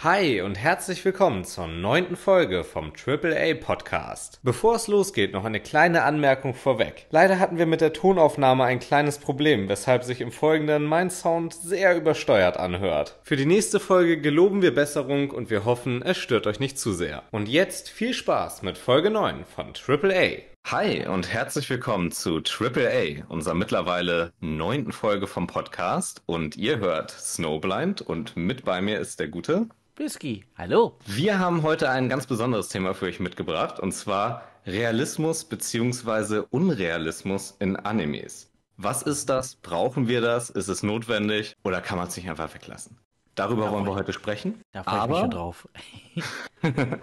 Hi und herzlich willkommen zur neunten Folge vom AAA Podcast. Bevor es losgeht, noch eine kleine Anmerkung vorweg. Leider hatten wir mit der Tonaufnahme ein kleines Problem, weshalb sich im Folgenden mein Sound sehr übersteuert anhört. Für die nächste Folge geloben wir Besserung und wir hoffen, es stört euch nicht zu sehr. Und jetzt viel Spaß mit Folge 9 von AAA. Hi und herzlich willkommen zu AAA, unserer mittlerweile neunten Folge vom Podcast. Und ihr hört Snowblind und mit bei mir ist der Gute. Blisky, hallo. Wir haben heute ein ganz besonderes Thema für euch mitgebracht, und zwar Realismus bzw. Unrealismus in Animes. Was ist das? Brauchen wir das? Ist es notwendig? Oder kann man es nicht einfach weglassen? Darüber ja, wollen wir heute sprechen. Da freue Aber, ich mich schon drauf.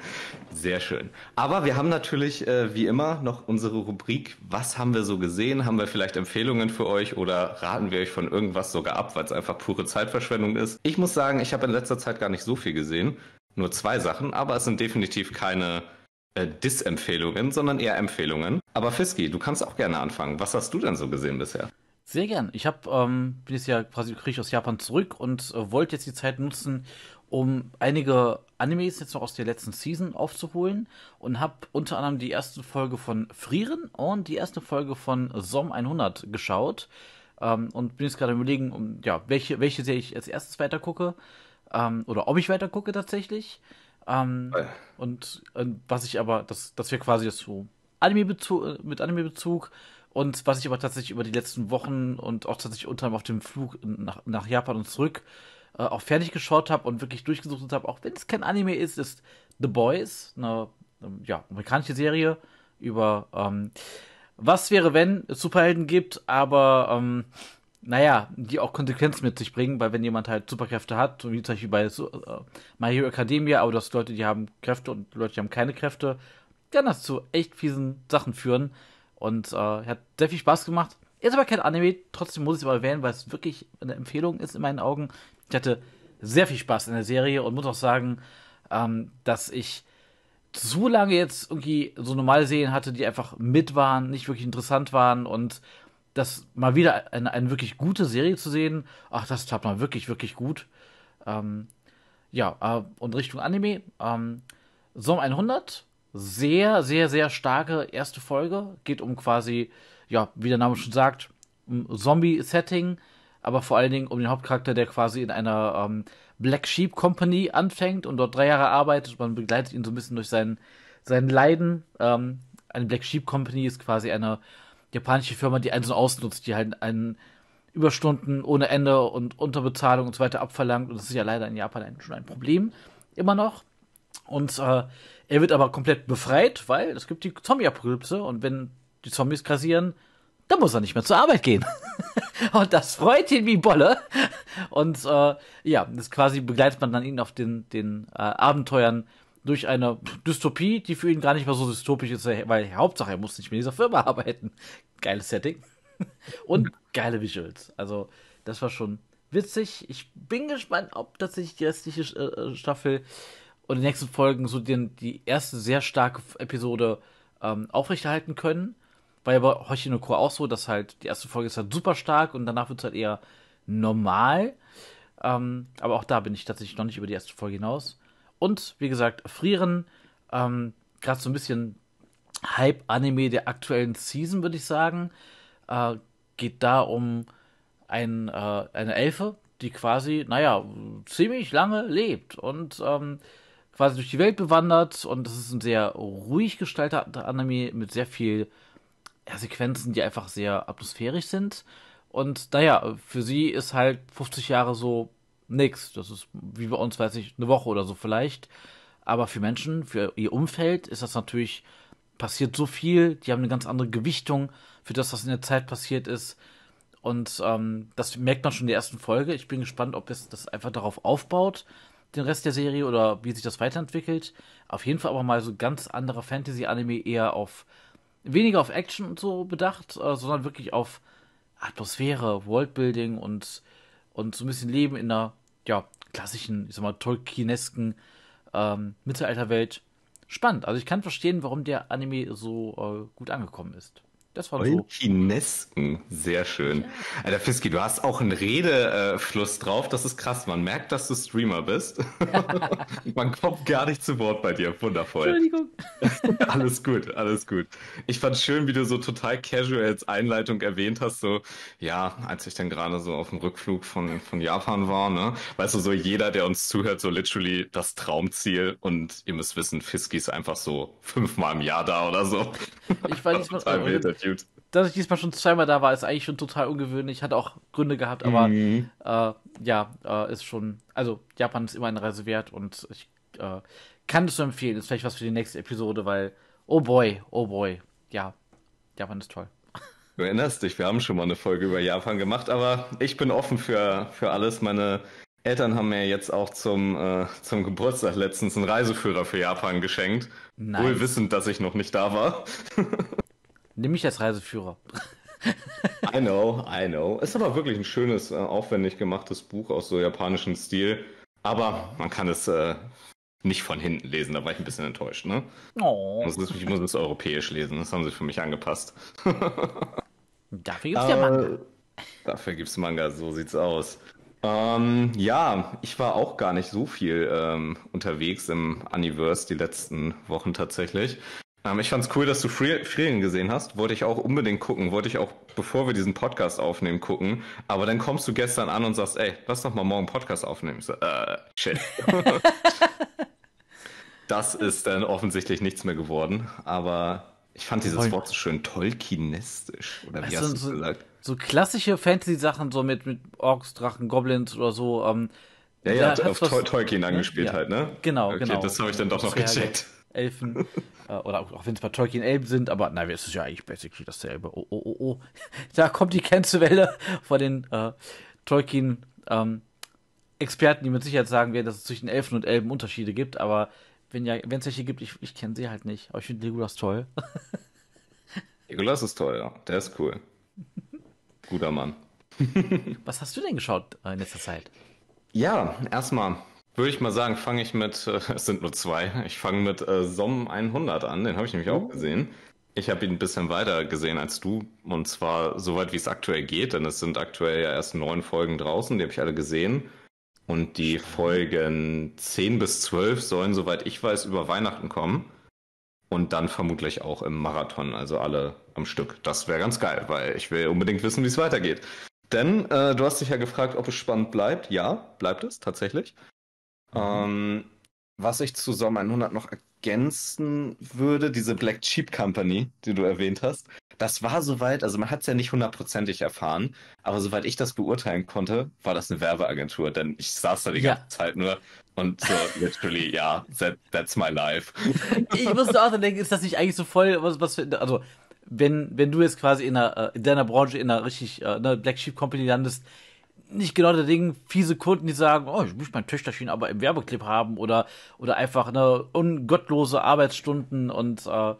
sehr schön. Aber wir haben natürlich äh, wie immer noch unsere Rubrik Was haben wir so gesehen? Haben wir vielleicht Empfehlungen für euch oder raten wir euch von irgendwas sogar ab, weil es einfach pure Zeitverschwendung ist? Ich muss sagen, ich habe in letzter Zeit gar nicht so viel gesehen. Nur zwei Sachen, aber es sind definitiv keine äh, Dis-Empfehlungen, sondern eher Empfehlungen. Aber Fiski, du kannst auch gerne anfangen. Was hast du denn so gesehen bisher? Sehr gern. Ich hab, ähm, bin jetzt ja quasi krieg aus Japan zurück und äh, wollte jetzt die Zeit nutzen, um einige Animes jetzt noch aus der letzten Season aufzuholen und habe unter anderem die erste Folge von Frieren und die erste Folge von Som 100 geschaut ähm, und bin jetzt gerade überlegen, um, ja, welche, welche Serie ich als erstes weiter gucke ähm, oder ob ich weiter gucke tatsächlich. Ähm, und, und was ich aber, dass, dass wir quasi das so Anime-Bezug, äh, mit Anime-Bezug und was ich aber tatsächlich über die letzten Wochen und auch tatsächlich unter anderem auf dem Flug nach, nach Japan und zurück äh, auch fertig geschaut habe und wirklich durchgesucht habe, auch wenn es kein Anime ist, ist The Boys, eine ähm, ja, amerikanische Serie über ähm, was wäre, wenn es Superhelden gibt, aber ähm, naja, die auch Konsequenzen mit sich bringen, weil wenn jemand halt Superkräfte hat, so wie zum Beispiel bei äh, My Hero Academia, aber das Leute, die haben Kräfte und Leute, die haben keine Kräfte, kann das zu echt fiesen Sachen führen. Und äh, hat sehr viel Spaß gemacht. Ist aber kein Anime, trotzdem muss ich es aber erwähnen, weil es wirklich eine Empfehlung ist in meinen Augen. Ich hatte sehr viel Spaß in der Serie und muss auch sagen, ähm, dass ich zu lange jetzt irgendwie so normale Serien hatte, die einfach mit waren, nicht wirklich interessant waren und das mal wieder eine, eine wirklich gute Serie zu sehen, ach, das tat man wirklich, wirklich gut. Ähm, ja, äh, und Richtung Anime, ähm, Som 100 sehr, sehr, sehr starke erste Folge. Geht um quasi, ja, wie der Name schon sagt, um Zombie-Setting, aber vor allen Dingen um den Hauptcharakter, der quasi in einer ähm, Black Sheep Company anfängt und dort drei Jahre arbeitet. Man begleitet ihn so ein bisschen durch sein, sein Leiden. Ähm, eine Black Sheep Company ist quasi eine japanische Firma, die einen so ausnutzt, die halt einen Überstunden ohne Ende und Unterbezahlung und so weiter abverlangt. Und das ist ja leider in Japan ein, schon ein Problem. Immer noch. Und äh, er wird aber komplett befreit, weil es gibt die Zombie-Apokalypse und wenn die Zombies kassieren, dann muss er nicht mehr zur Arbeit gehen. und das freut ihn wie Bolle. Und äh, ja, das quasi begleitet man dann ihn auf den, den äh, Abenteuern durch eine Dystopie, die für ihn gar nicht mehr so dystopisch ist, weil Hauptsache er muss nicht mehr in dieser Firma arbeiten. Geiles Setting. Und geile Visuals. Also, das war schon witzig. Ich bin gespannt, ob tatsächlich die restliche äh, Staffel und die nächsten Folgen so den, die erste sehr starke Episode ähm, aufrechterhalten können. Weil ja bei Hoshi no Ko auch so, dass halt die erste Folge ist halt super stark und danach wird es halt eher normal. Ähm, aber auch da bin ich tatsächlich noch nicht über die erste Folge hinaus. Und wie gesagt, Frieren, ähm, gerade so ein bisschen Hype-Anime der aktuellen Season, würde ich sagen. Äh, geht da um ein, äh, eine Elfe, die quasi, naja, ziemlich lange lebt und ähm, quasi durch die Welt bewandert und es ist ein sehr ruhig gestalteter Anime mit sehr viel ja, Sequenzen, die einfach sehr atmosphärisch sind. Und naja, für sie ist halt 50 Jahre so nix. Das ist wie bei uns, weiß ich, eine Woche oder so vielleicht. Aber für Menschen, für ihr Umfeld ist das natürlich, passiert so viel. Die haben eine ganz andere Gewichtung für das, was in der Zeit passiert ist. Und ähm, das merkt man schon in der ersten Folge. Ich bin gespannt, ob es das einfach darauf aufbaut den Rest der Serie oder wie sich das weiterentwickelt. Auf jeden Fall aber mal so ganz anderer Fantasy-Anime, eher auf weniger auf Action und so bedacht, äh, sondern wirklich auf Atmosphäre, Worldbuilding und, und so ein bisschen Leben in einer ja, klassischen, ich sag mal, tolkienesken ähm, Mittelalterwelt. Spannend. Also ich kann verstehen, warum der Anime so äh, gut angekommen ist. Das war so. Chinesken, sehr schön. Ja. Alter äh, Fiski, du hast auch einen Redefluss drauf, das ist krass. Man merkt, dass du Streamer bist. Man kommt gar nicht zu Wort bei dir, wundervoll. Entschuldigung. alles gut, alles gut. Ich fand schön, wie du so total casual als Einleitung erwähnt hast, so, ja, als ich dann gerade so auf dem Rückflug von, von Japan war, ne? Weißt du, so jeder, der uns zuhört, so literally das Traumziel und ihr müsst wissen, Fiski ist einfach so fünfmal im Jahr da oder so. Ich weiß nicht, was cute. Dass ich diesmal schon zweimal da war, ist eigentlich schon total ungewöhnlich. Hat auch Gründe gehabt, aber mhm. äh, ja, äh, ist schon. Also, Japan ist immer eine Reise wert und ich äh, kann es nur empfehlen. Ist vielleicht was für die nächste Episode, weil, oh boy, oh boy, ja, Japan ist toll. Du erinnerst dich, wir haben schon mal eine Folge über Japan gemacht, aber ich bin offen für, für alles. Meine Eltern haben mir jetzt auch zum, äh, zum Geburtstag letztens einen Reiseführer für Japan geschenkt. Nice. Wohl wissend, dass ich noch nicht da war. Nimm mich als Reiseführer. I know, I know. Ist aber wirklich ein schönes, äh, aufwendig gemachtes Buch aus so japanischem Stil. Aber man kann es äh, nicht von hinten lesen, da war ich ein bisschen enttäuscht, ne? Oh. Ich muss, es europäisch lesen, das haben sie für mich angepasst. dafür gibt es ja äh, Manga. Dafür gibt es Manga, so sieht's aus. Ähm, ja, ich war auch gar nicht so viel ähm, unterwegs im Anniverse die letzten Wochen tatsächlich. Ähm, ich fand's cool, dass du Frieren gesehen hast. Wollte ich auch unbedingt gucken. Wollte ich auch, bevor wir diesen Podcast aufnehmen, gucken. Aber dann kommst du gestern an und sagst, ey, lass doch mal morgen Podcast aufnehmen. Ich so, äh, shit. das ist dann offensichtlich nichts mehr geworden. Aber ich fand dieses Toll. Wort so schön tolkienistisch. Oder wie weißt hast du so, gesagt? So klassische Fantasy-Sachen, so mit, mit Orks, Drachen, Goblins oder so. Ähm, ja, ja, auf Tolkien angespielt ja, halt, ne? Genau, okay, genau. Das habe ich dann doch noch gecheckt. Elfen. äh, oder auch wenn es bei Tolkien Elben sind, aber nein, es ist ja eigentlich basically dasselbe. Oh, oh, oh, oh. Da kommt die Kennzewelle von den äh, Tolkien ähm, Experten, die mit Sicherheit sagen werden, dass es zwischen Elfen und Elben Unterschiede gibt, aber wenn ja, wenn es welche gibt, ich, ich kenne sie halt nicht. Aber ich finde Legolas toll. Legolas ist toll, ja. Der ist cool. Guter Mann. Was hast du denn geschaut äh, in letzter Zeit? Ja, erstmal würde ich mal sagen, fange ich mit, äh, es sind nur zwei, ich fange mit äh, SOM 100 an, den habe ich nämlich mhm. auch oh. gesehen. Ich habe ihn ein bisschen weiter gesehen als du und zwar soweit wie es aktuell geht, denn es sind aktuell ja erst neun Folgen draußen, die habe ich alle gesehen. Und die Folgen 10 bis 12 sollen, soweit ich weiß, über Weihnachten kommen. Und dann vermutlich auch im Marathon, also alle am Stück. Das wäre ganz geil, weil ich will unbedingt wissen, wie es weitergeht. Denn äh, du hast dich ja gefragt, ob es spannend bleibt. Ja, bleibt es tatsächlich. Mhm. Ähm, was ich zu Sommer 100 noch ergänzen würde, diese Black Cheap Company, die du erwähnt hast, das war soweit, also man hat es ja nicht hundertprozentig erfahren, aber soweit ich das beurteilen konnte, war das eine Werbeagentur, denn ich saß da die ja. ganze Zeit nur und so, literally, ja, that, that's my life. ich musste auch dann denken, ist das nicht eigentlich so voll, was, was für, also, wenn, wenn du jetzt quasi in, einer, äh, in deiner Branche in einer richtig äh, ne, Black Sheep Company landest, nicht genau der Ding, fiese Kunden, die sagen, oh, ich muss mein Töchterchen aber im Werbeclip haben oder, oder einfach eine ungottlose Arbeitsstunden und äh, ai,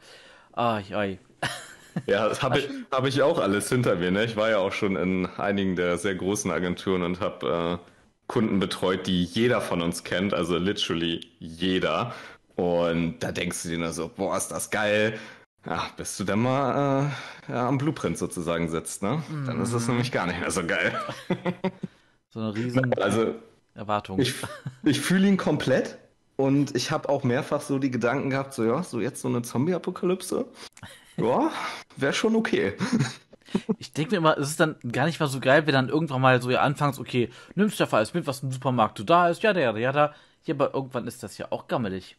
ah, ai. Ja, das habe ich, hab ich auch alles hinter mir. Ne? Ich war ja auch schon in einigen der sehr großen Agenturen und habe äh, Kunden betreut, die jeder von uns kennt, also literally jeder. Und da denkst du dir nur so, boah, ist das geil. Ja, bis du dann mal äh, ja, am Blueprint sozusagen sitzt, ne? Mm. Dann ist das mhm. nämlich gar nicht mehr so geil. so eine riesen also, Erwartung. Ich, ich fühle ihn komplett und ich habe auch mehrfach so die Gedanken gehabt, so ja, so jetzt so eine Zombie-Apokalypse. Ja, wäre schon okay. Ich denke mir immer, es ist dann gar nicht mal so geil, wenn dann irgendwann mal so ja anfangs, okay, nimmst du ja alles mit, was im Supermarkt du da ist, ja, ja, ja, da. Ja, aber irgendwann ist das ja auch gammelig.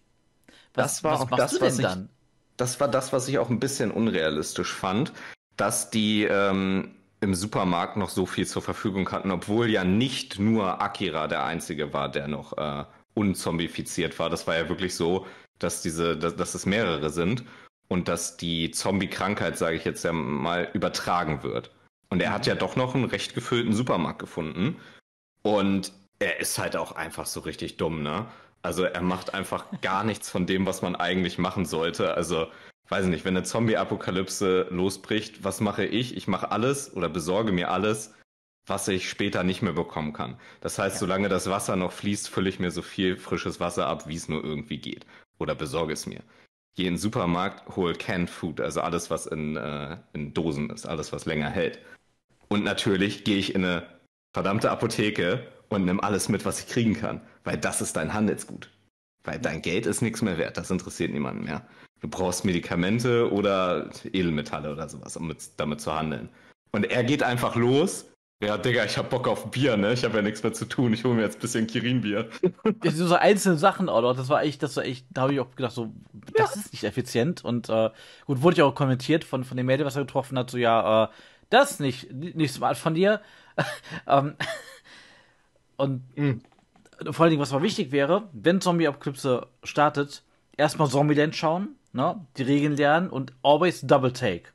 Was, das war was auch machst das, du denn was ich, dann? das war das, was ich auch ein bisschen unrealistisch fand, dass die ähm, im Supermarkt noch so viel zur Verfügung hatten, obwohl ja nicht nur Akira der einzige war, der noch äh, unzombifiziert war. Das war ja wirklich so, dass diese, dass, dass es mehrere sind und dass die Zombie-Krankheit, sage ich jetzt ja mal, übertragen wird. Und er hat mhm. ja doch noch einen recht gefüllten Supermarkt gefunden. Und er ist halt auch einfach so richtig dumm, ne? Also er macht einfach gar nichts von dem, was man eigentlich machen sollte. Also weiß ich nicht, wenn eine Zombie-Apokalypse losbricht, was mache ich? Ich mache alles oder besorge mir alles, was ich später nicht mehr bekommen kann. Das heißt, ja. solange das Wasser noch fließt, fülle ich mir so viel frisches Wasser ab, wie es nur irgendwie geht. Oder besorge es mir. Gehe in den Supermarkt, hole Canned Food, also alles, was in, äh, in Dosen ist, alles, was länger hält. Und natürlich gehe ich in eine verdammte Apotheke und nimm alles mit, was ich kriegen kann, weil das ist dein Handelsgut. Weil dein Geld ist nichts mehr wert, das interessiert niemanden mehr. Du brauchst Medikamente oder Edelmetalle oder sowas, um mit, damit zu handeln. Und er geht einfach los. Ja, Digga, ich hab Bock auf Bier, ne? Ich hab ja nichts mehr zu tun. Ich hole mir jetzt ein bisschen Kirin-Bier. so einzelne Sachen auch noch. Das war echt, das war echt, da habe ich auch gedacht, so, das ja. ist nicht effizient. Und äh, gut, wurde ich auch kommentiert von, von dem Mädel, was er getroffen hat, so, ja, äh, das nicht, nicht smart von dir. ähm, und mhm. vor allen Dingen, was mal wichtig wäre, wenn Zombie-Apokalypse startet, erstmal Zombie-Land schauen, ne? die Regeln lernen und always double take.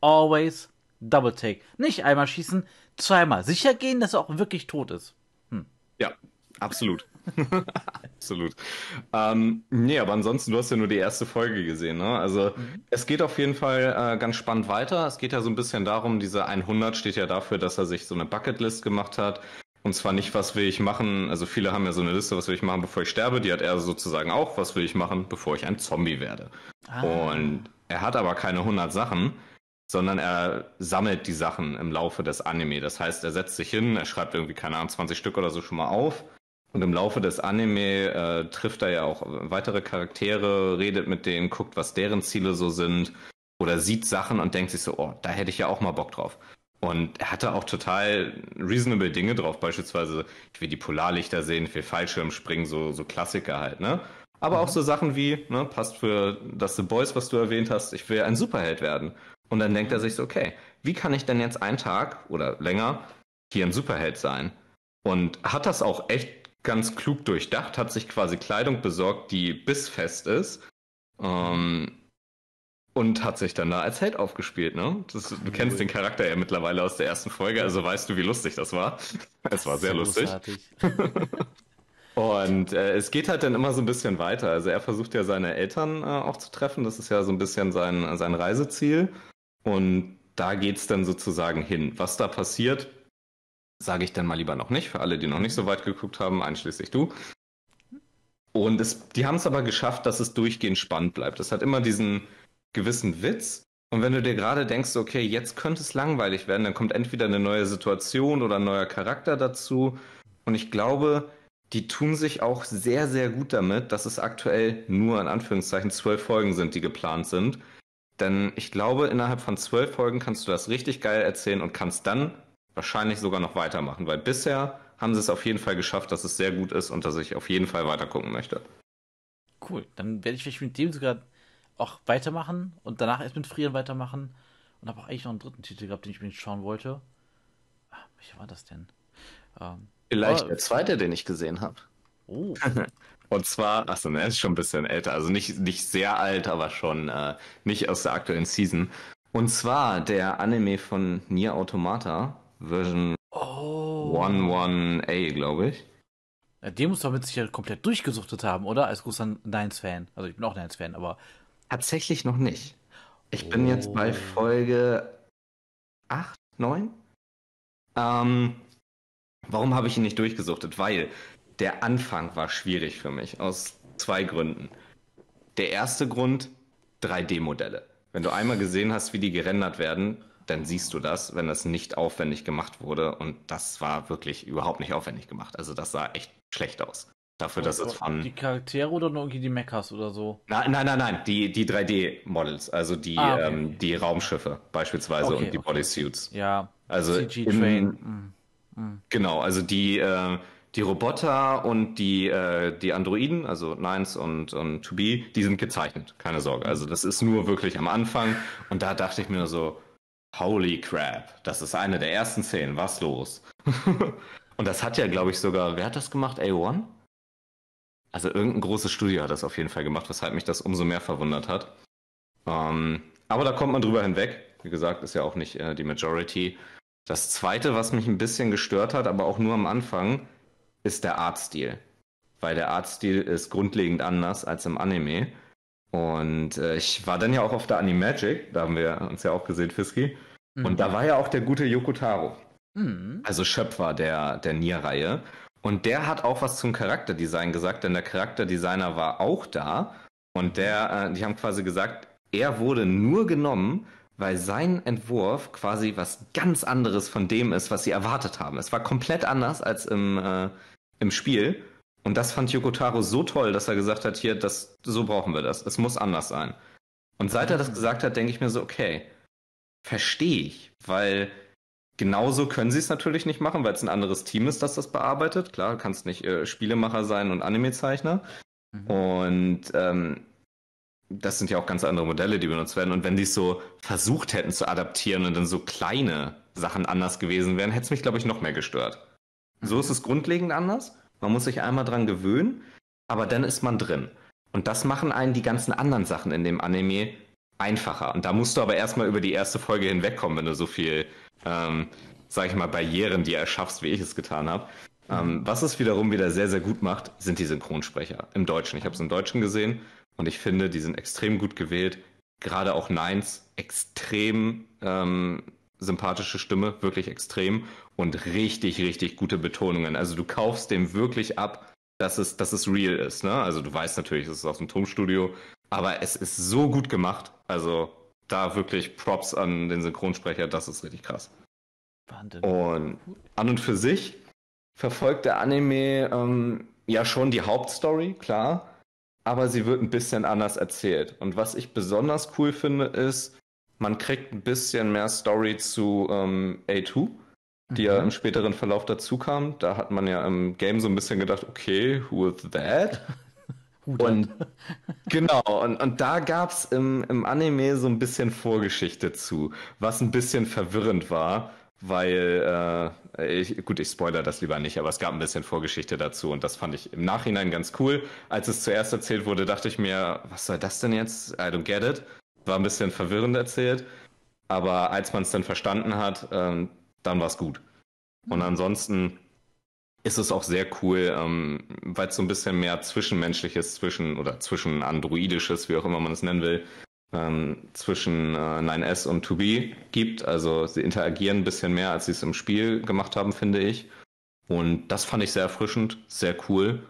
Always double take. Nicht einmal schießen, zweimal. Sicher gehen, dass er auch wirklich tot ist. Hm. Ja, absolut. Absolut. Ähm, nee, aber ansonsten, du hast ja nur die erste Folge gesehen. Ne? Also mhm. es geht auf jeden Fall äh, ganz spannend weiter. Es geht ja so ein bisschen darum, diese 100 steht ja dafür, dass er sich so eine Bucketlist gemacht hat. Und zwar nicht, was will ich machen. Also viele haben ja so eine Liste, was will ich machen, bevor ich sterbe. Die hat er sozusagen auch, was will ich machen, bevor ich ein Zombie werde. Ah. Und er hat aber keine 100 Sachen, sondern er sammelt die Sachen im Laufe des Anime. Das heißt, er setzt sich hin, er schreibt irgendwie, keine Ahnung, 20 Stück oder so schon mal auf und im Laufe des Anime äh, trifft er ja auch weitere Charaktere, redet mit denen, guckt, was deren Ziele so sind oder sieht Sachen und denkt sich so, oh, da hätte ich ja auch mal Bock drauf. Und er hatte auch total reasonable Dinge drauf, beispielsweise, ich will die Polarlichter sehen, ich will Fallschirmspringen, so, so Klassiker halt, ne? Aber mhm. auch so Sachen wie, ne, passt für das The Boys, was du erwähnt hast, ich will ein Superheld werden. Und dann denkt mhm. er sich so, okay, wie kann ich denn jetzt einen Tag oder länger hier ein Superheld sein? Und hat das auch echt ganz klug durchdacht, hat sich quasi Kleidung besorgt, die bissfest ist. Ähm, und hat sich dann da als Held aufgespielt, ne? Das, du kennst den Charakter ja mittlerweile aus der ersten Folge, also weißt du, wie lustig das war. Es war sehr so lustig. und äh, es geht halt dann immer so ein bisschen weiter. Also er versucht ja seine Eltern äh, auch zu treffen. Das ist ja so ein bisschen sein, sein Reiseziel. Und da geht es dann sozusagen hin. Was da passiert, sage ich dann mal lieber noch nicht, für alle, die noch nicht so weit geguckt haben, einschließlich du. Und es, die haben es aber geschafft, dass es durchgehend spannend bleibt. Es hat immer diesen gewissen Witz. Und wenn du dir gerade denkst, okay, jetzt könnte es langweilig werden, dann kommt entweder eine neue Situation oder ein neuer Charakter dazu. Und ich glaube, die tun sich auch sehr, sehr gut damit, dass es aktuell nur in Anführungszeichen zwölf Folgen sind, die geplant sind. Denn ich glaube, innerhalb von zwölf Folgen kannst du das richtig geil erzählen und kannst dann wahrscheinlich sogar noch weitermachen, weil bisher haben sie es auf jeden Fall geschafft, dass es sehr gut ist und dass ich auf jeden Fall weiter gucken möchte. Cool, dann werde ich vielleicht mit dem sogar auch weitermachen und danach erst mit Frieren weitermachen und habe auch eigentlich noch einen dritten Titel gehabt, den ich mir schauen wollte. Ach, welcher war das denn? Ähm, vielleicht oh, der zweite, den ich gesehen habe. Oh. und zwar, achso, er ne, ist schon ein bisschen älter, also nicht, nicht sehr alt, aber schon äh, nicht aus der aktuellen Season. Und zwar der Anime von Nier Automata, Version 1.1a, glaube ich. Den muss doch mit sicher komplett durchgesuchtet haben, oder? Als großer Nines-Fan. Also ich bin auch Nines-Fan, aber. Tatsächlich noch nicht. Ich bin oh. jetzt bei Folge 8, 9. Ähm, warum habe ich ihn nicht durchgesuchtet? Weil der Anfang war schwierig für mich. Aus zwei Gründen. Der erste Grund, 3D-Modelle. Wenn du einmal gesehen hast, wie die gerendert werden, dann siehst du das, wenn das nicht aufwendig gemacht wurde. Und das war wirklich überhaupt nicht aufwendig gemacht. Also das sah echt schlecht aus. Dafür, dass es von. Die Charaktere oder nur irgendwie die Mechas oder so? Nein, nein, nein, nein. Die, die 3D-Models, also die, ah, okay. ähm, die Raumschiffe beispielsweise okay, und die okay. Bodysuits. Ja. Also CG-Train. Mm, mm. Genau, also die, äh, die Roboter und die, äh, die Androiden, also Nines und, und To Be, die sind gezeichnet, keine Sorge. Mhm. Also das ist nur wirklich am Anfang. Und da dachte ich mir so, holy crap, das ist eine der ersten Szenen, was los? und das hat ja, glaube ich, sogar, wer hat das gemacht? A1? Also irgendein großes Studio hat das auf jeden Fall gemacht, weshalb mich das umso mehr verwundert hat. Ähm, aber da kommt man drüber hinweg. Wie gesagt, ist ja auch nicht äh, die Majority. Das zweite, was mich ein bisschen gestört hat, aber auch nur am Anfang, ist der Artstil. Weil der Artstil ist grundlegend anders als im Anime. Und äh, ich war dann ja auch auf der Animagic, da haben wir uns ja auch gesehen, Fiski. Mhm. Und da mhm. war ja auch der gute Yoko Taro. Mhm. Also Schöpfer der, der Nier-Reihe. Und der hat auch was zum Charakterdesign gesagt, denn der Charakterdesigner war auch da. Und der, äh, die haben quasi gesagt, er wurde nur genommen, weil sein Entwurf quasi was ganz anderes von dem ist, was sie erwartet haben. Es war komplett anders als im, äh, im Spiel. Und das fand Yoko Taro so toll, dass er gesagt hat, hier, das, so brauchen wir das. Es muss anders sein. Und seit er das ah. gesagt hat, denke ich mir so, okay, verstehe ich, weil genauso können sie es natürlich nicht machen, weil es ein anderes Team ist, das das bearbeitet. Klar, du kannst nicht äh, Spielemacher sein und Animezeichner. Mhm. Und ähm, das sind ja auch ganz andere Modelle, die benutzt werden. Und wenn die es so versucht hätten zu adaptieren und dann so kleine Sachen anders gewesen wären, hätte es mich, glaube ich, noch mehr gestört. So mhm. ist es grundlegend anders. Man muss sich einmal dran gewöhnen, aber dann ist man drin. Und das machen einen die ganzen anderen Sachen in dem Anime einfacher. Und da musst du aber erstmal über die erste Folge hinwegkommen, wenn du so viel, ähm, sag ich mal, Barrieren dir erschaffst, wie ich es getan habe. Ähm, mhm. was es wiederum wieder sehr, sehr gut macht, sind die Synchronsprecher im Deutschen. Ich habe es im Deutschen gesehen und ich finde, die sind extrem gut gewählt. Gerade auch Nines extrem ähm, sympathische Stimme, wirklich extrem und richtig, richtig gute Betonungen. Also du kaufst dem wirklich ab, dass es, dass es real ist. Ne? Also du weißt natürlich, es ist aus dem Tonstudio, aber es ist so gut gemacht. Also da wirklich Props an den Synchronsprecher, das ist richtig krass. Wahnsinn. Und an und für sich verfolgt der Anime ähm, ja schon die Hauptstory, klar, aber sie wird ein bisschen anders erzählt. Und was ich besonders cool finde, ist, man kriegt ein bisschen mehr Story zu ähm, A2, die mhm. ja im späteren Verlauf dazu kam. Da hat man ja im Game so ein bisschen gedacht, okay, who is that? und genau, und, und da gab es im, im Anime so ein bisschen Vorgeschichte zu, was ein bisschen verwirrend war, weil, äh, ich, gut, ich spoiler das lieber nicht, aber es gab ein bisschen Vorgeschichte dazu und das fand ich im Nachhinein ganz cool. Als es zuerst erzählt wurde, dachte ich mir, was soll das denn jetzt? I don't get it war ein bisschen verwirrend erzählt, aber als man es dann verstanden hat, ähm, dann war es gut. Und mhm. ansonsten ist es auch sehr cool, ähm, weil es so ein bisschen mehr zwischenmenschliches zwischen oder zwischen androidisches, wie auch immer man es nennen will, ähm, zwischen äh, 9S und 2B gibt. Also sie interagieren ein bisschen mehr, als sie es im Spiel gemacht haben, finde ich. Und das fand ich sehr erfrischend, sehr cool.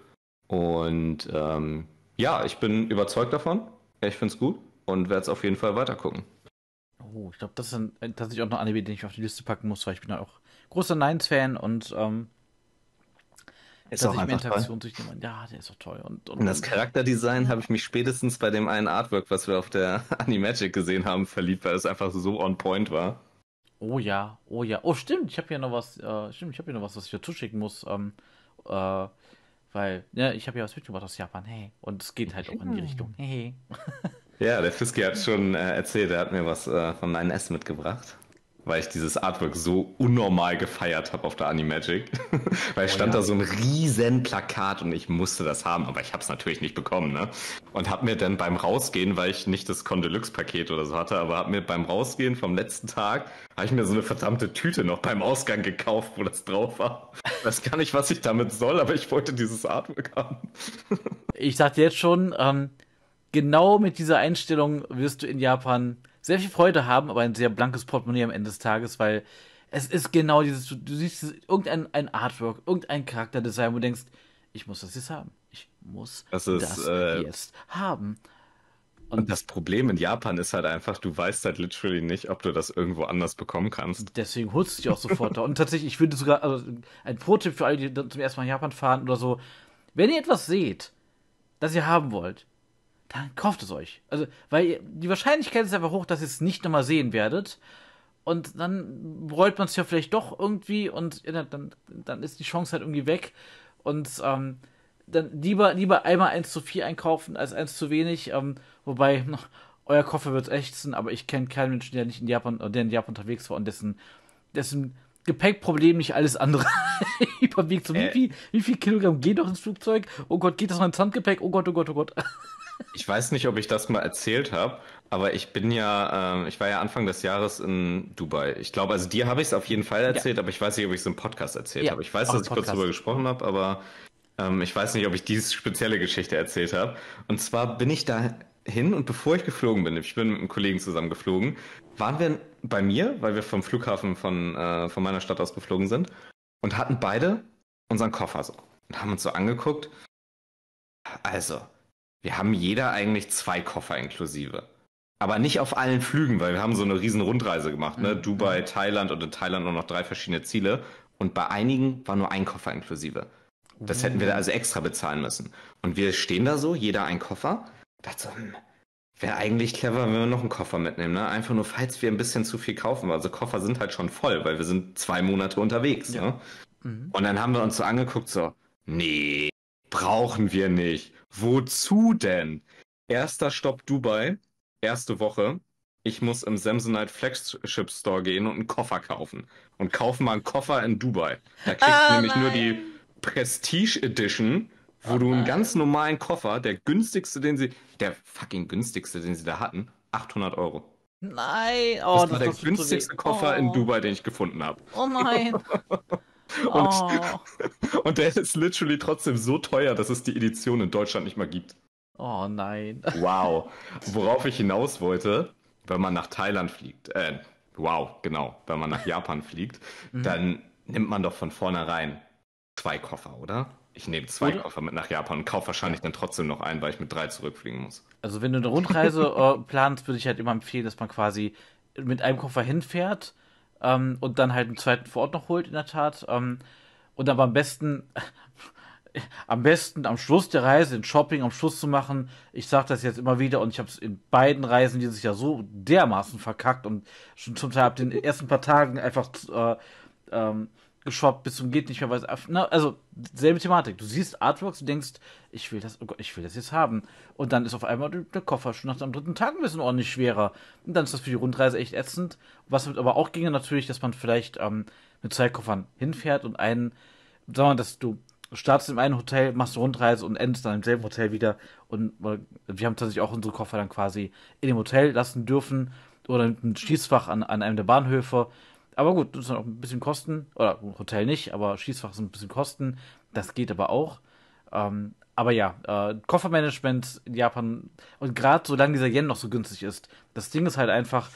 Und ähm, ja, ich bin überzeugt davon. Ich finde es gut und werde es auf jeden Fall weitergucken. Oh, ich glaube, das ist äh, tatsächlich auch noch Anime, den ich auf die Liste packen muss, weil ich bin ja auch großer Nines-Fan und ähm, ist auch einfach Interaktion toll. Durch ja, der ist auch toll. Und, und, und das Charakterdesign habe ich mich spätestens bei dem einen Artwork, was wir auf der Animagic gesehen haben, verliebt, weil es einfach so on point war. Oh ja, oh ja. Oh stimmt, ich habe hier noch was, äh, stimmt, ich habe hier noch was, was ich dir zuschicken muss. Ähm, äh, weil, ja, ne, ich habe ja was mitgebracht aus Japan, hey. Und es geht halt auch in die hm. Richtung. hey. Ja, der Fiski hat schon äh, erzählt, er hat mir was äh, von meinem Essen mitgebracht. Weil ich dieses Artwork so unnormal gefeiert habe auf der Animagic. weil oh, stand ja. da so ein riesen Plakat und ich musste das haben, aber ich habe es natürlich nicht bekommen, ne? Und habe mir dann beim Rausgehen, weil ich nicht das condelux paket oder so hatte, aber habe mir beim Rausgehen vom letzten Tag, habe ich mir so eine verdammte Tüte noch beim Ausgang gekauft, wo das drauf war. Ich weiß gar nicht, was ich damit soll, aber ich wollte dieses Artwork haben. ich dachte jetzt schon, ähm, genau mit dieser Einstellung wirst du in Japan sehr viel Freude haben, aber ein sehr blankes Portemonnaie am Ende des Tages, weil es ist genau dieses, du, du siehst irgendein ein Artwork, irgendein Charakterdesign, und denkst, ich muss das jetzt haben. Ich muss das, ist, das äh, jetzt haben. Und, und das Problem in Japan ist halt einfach, du weißt halt literally nicht, ob du das irgendwo anders bekommen kannst. Deswegen holst du dich auch sofort da. Und tatsächlich, ich würde sogar, also ein Pro-Tipp für alle, die zum ersten Mal in Japan fahren oder so, wenn ihr etwas seht, das ihr haben wollt, dann kauft es euch. Also, weil die Wahrscheinlichkeit ist einfach hoch, dass ihr es nicht nochmal sehen werdet. Und dann bereut man es ja vielleicht doch irgendwie und dann, dann ist die Chance halt irgendwie weg. Und ähm, dann lieber, lieber einmal eins zu viel einkaufen als eins zu wenig. Ähm, wobei, euer Koffer wird ächzen, aber ich kenne keinen Menschen, der nicht in Japan, der in Japan unterwegs war und dessen, dessen Gepäckproblem nicht alles andere überwiegt. So, äh. viel, wie viel Kilogramm geht doch ins Flugzeug? Oh Gott, geht das noch ins Handgepäck? Oh Gott, oh Gott, oh Gott. Ich weiß nicht, ob ich das mal erzählt habe, aber ich bin ja, äh, ich war ja Anfang des Jahres in Dubai. Ich glaube, also dir habe ich es auf jeden Fall erzählt, ja. aber ich weiß nicht, ob ich es im Podcast erzählt ja, habe. Ich weiß, dass ich kurz darüber gesprochen habe, aber ähm, ich weiß nicht, ob ich diese spezielle Geschichte erzählt habe. Und zwar bin ich da hin und bevor ich geflogen bin, ich bin mit einem Kollegen zusammen geflogen, waren wir bei mir, weil wir vom Flughafen von, äh, von meiner Stadt aus geflogen sind und hatten beide unseren Koffer so und haben uns so angeguckt. Also, wir haben jeder eigentlich zwei Koffer inklusive. Aber nicht auf allen Flügen, weil wir haben so eine riesen Rundreise gemacht, ne? Mhm. Dubai, Thailand und in Thailand nur noch drei verschiedene Ziele. Und bei einigen war nur ein Koffer inklusive. Das hätten wir da uh. also extra bezahlen müssen. Und wir stehen da so, jeder ein Koffer. Dachte so, hm, wäre eigentlich clever, wenn wir noch einen Koffer mitnehmen, ne? Einfach nur, falls wir ein bisschen zu viel kaufen. Also Koffer sind halt schon voll, weil wir sind zwei Monate unterwegs, ja. ne? Mhm. Und dann haben wir uns so angeguckt, so, nee, brauchen wir nicht. Wozu denn? Erster Stopp Dubai, erste Woche. Ich muss im Samsonite Flagship Store gehen und einen Koffer kaufen. Und kaufe mal einen Koffer in Dubai. Da kriegst oh, du nämlich nein. nur die Prestige Edition, wo oh, du einen nein. ganz normalen Koffer, der günstigste, den sie, der fucking günstigste, den sie da hatten, 800 Euro. Nein, oh, das, das war der günstigste Koffer oh. in Dubai, den ich gefunden habe. Oh nein. Und, oh. und der ist literally trotzdem so teuer, dass es die Edition in Deutschland nicht mal gibt. Oh nein. Wow. Worauf ich hinaus wollte, wenn man nach Thailand fliegt, äh, wow, genau, wenn man nach Japan fliegt, mhm. dann nimmt man doch von vornherein zwei Koffer, oder? Ich nehme zwei oder? Koffer mit nach Japan und kaufe wahrscheinlich dann trotzdem noch einen, weil ich mit drei zurückfliegen muss. Also wenn du eine Rundreise äh, planst, würde ich halt immer empfehlen, dass man quasi mit einem Koffer hinfährt, ähm, und dann halt einen zweiten vor Ort noch holt, in der Tat. Ähm, und aber am besten, am besten am Schluss der Reise den Shopping am Schluss zu machen. Ich sage das jetzt immer wieder und ich habe es in beiden Reisen die sich ja so dermaßen verkackt und schon zum Teil ab den ersten paar Tagen einfach äh, ähm, geschwappt bis zum geht nicht mehr, weil es na, ne, also selbe Thematik. Du siehst Artworks, du denkst, ich will das, oh Gott, ich will das jetzt haben. Und dann ist auf einmal der Koffer schon nach dem dritten Tag ein bisschen ordentlich schwerer. Und dann ist das für die Rundreise echt ätzend. Was aber auch ginge natürlich, dass man vielleicht ähm, mit zwei Koffern hinfährt und einen, sagen wir, dass du startest im einen Hotel, machst eine Rundreise und endest dann im selben Hotel wieder. Und wir haben tatsächlich auch unsere Koffer dann quasi in dem Hotel lassen dürfen oder mit einem Schießfach an, an einem der Bahnhöfe aber gut, das sind auch ein bisschen Kosten. Oder Hotel nicht, aber Schießfach sind ein bisschen Kosten. Das geht aber auch. Ähm, aber ja, äh, Koffermanagement in Japan und gerade solange dieser Yen noch so günstig ist, das Ding ist halt einfach,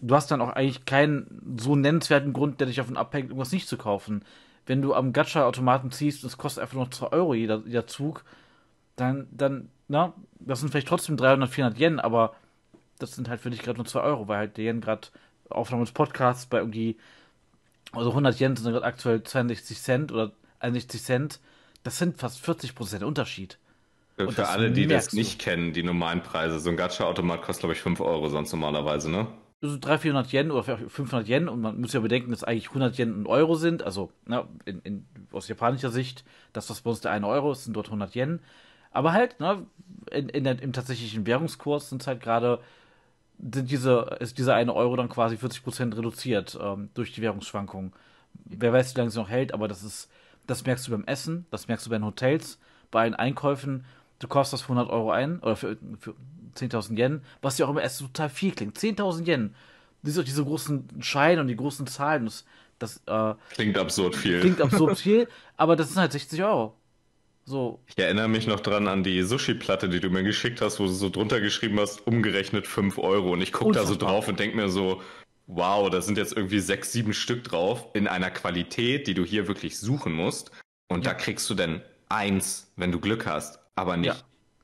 du hast dann auch eigentlich keinen so nennenswerten Grund, der dich davon abhängt, irgendwas nicht zu kaufen. Wenn du am Gacha-Automaten ziehst und es kostet einfach nur 2 Euro jeder, jeder Zug, dann, dann, na, das sind vielleicht trotzdem 300, 400 Yen, aber das sind halt für dich gerade nur 2 Euro, weil halt der Yen gerade Aufnahme des Podcasts bei irgendwie, also 100 Yen sind gerade aktuell 62 Cent oder 61 Cent. Das sind fast 40 Prozent Unterschied. Und für alle, die das nicht du. kennen, die normalen Preise, so ein Gacha-Automat kostet, glaube ich, 5 Euro sonst normalerweise, ne? So 300, 400 Yen oder 500 Yen und man muss ja bedenken, dass eigentlich 100 Yen ein Euro sind, also na, ne, in, in, aus japanischer Sicht, das, was bei uns der 1 Euro ist, sind dort 100 Yen. Aber halt, ne, in, in der, im tatsächlichen Währungskurs sind es halt gerade sind diese, ist dieser eine Euro dann quasi 40% reduziert ähm, durch die Währungsschwankungen. Wer weiß, wie lange sie noch hält, aber das ist, das merkst du beim Essen, das merkst du bei den Hotels, bei allen Einkäufen. Du kaufst das für 100 Euro ein oder für, für 10.000 Yen, was ja auch immer erst total viel klingt. 10.000 Yen. Siehst du diese großen Scheine und die großen Zahlen. Das, das äh, klingt absurd viel. Klingt absurd viel, aber das sind halt 60 Euro. So. Ich erinnere mich noch dran an die Sushi-Platte, die du mir geschickt hast, wo du so drunter geschrieben hast, umgerechnet 5 Euro. Und ich gucke da so drauf und denke mir so, wow, da sind jetzt irgendwie 6, 7 Stück drauf in einer Qualität, die du hier wirklich suchen musst. Und ja. da kriegst du denn eins, wenn du Glück hast, aber nicht ja.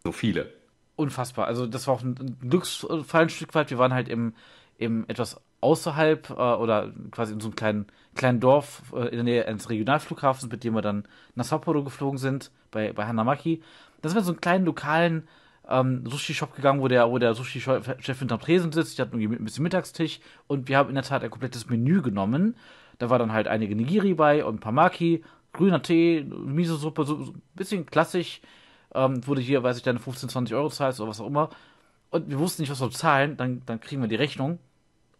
so viele. Unfassbar. Also das war auch ein Glücksfall ein Stück weit. Wir waren halt im eben etwas außerhalb äh, oder quasi in so einem kleinen, kleinen Dorf äh, in der Nähe eines Regionalflughafens, mit dem wir dann nach Sapporo geflogen sind, bei, bei Hanamaki. Da sind wir in so einen kleinen lokalen ähm, Sushi-Shop gegangen, wo der, wo der Sushi-Chef hinterm Tresen sitzt. Die hatten irgendwie ein bisschen Mittagstisch und wir haben in der Tat ein komplettes Menü genommen. Da war dann halt einige Nigiri bei und ein paar Maki, grüner Tee, Miso-Suppe, so, so ein bisschen klassisch. Ähm, wurde hier, weiß ich, dann 15, 20 Euro zahlst oder was auch immer und wir wussten nicht, was wir zahlen, dann, dann kriegen wir die Rechnung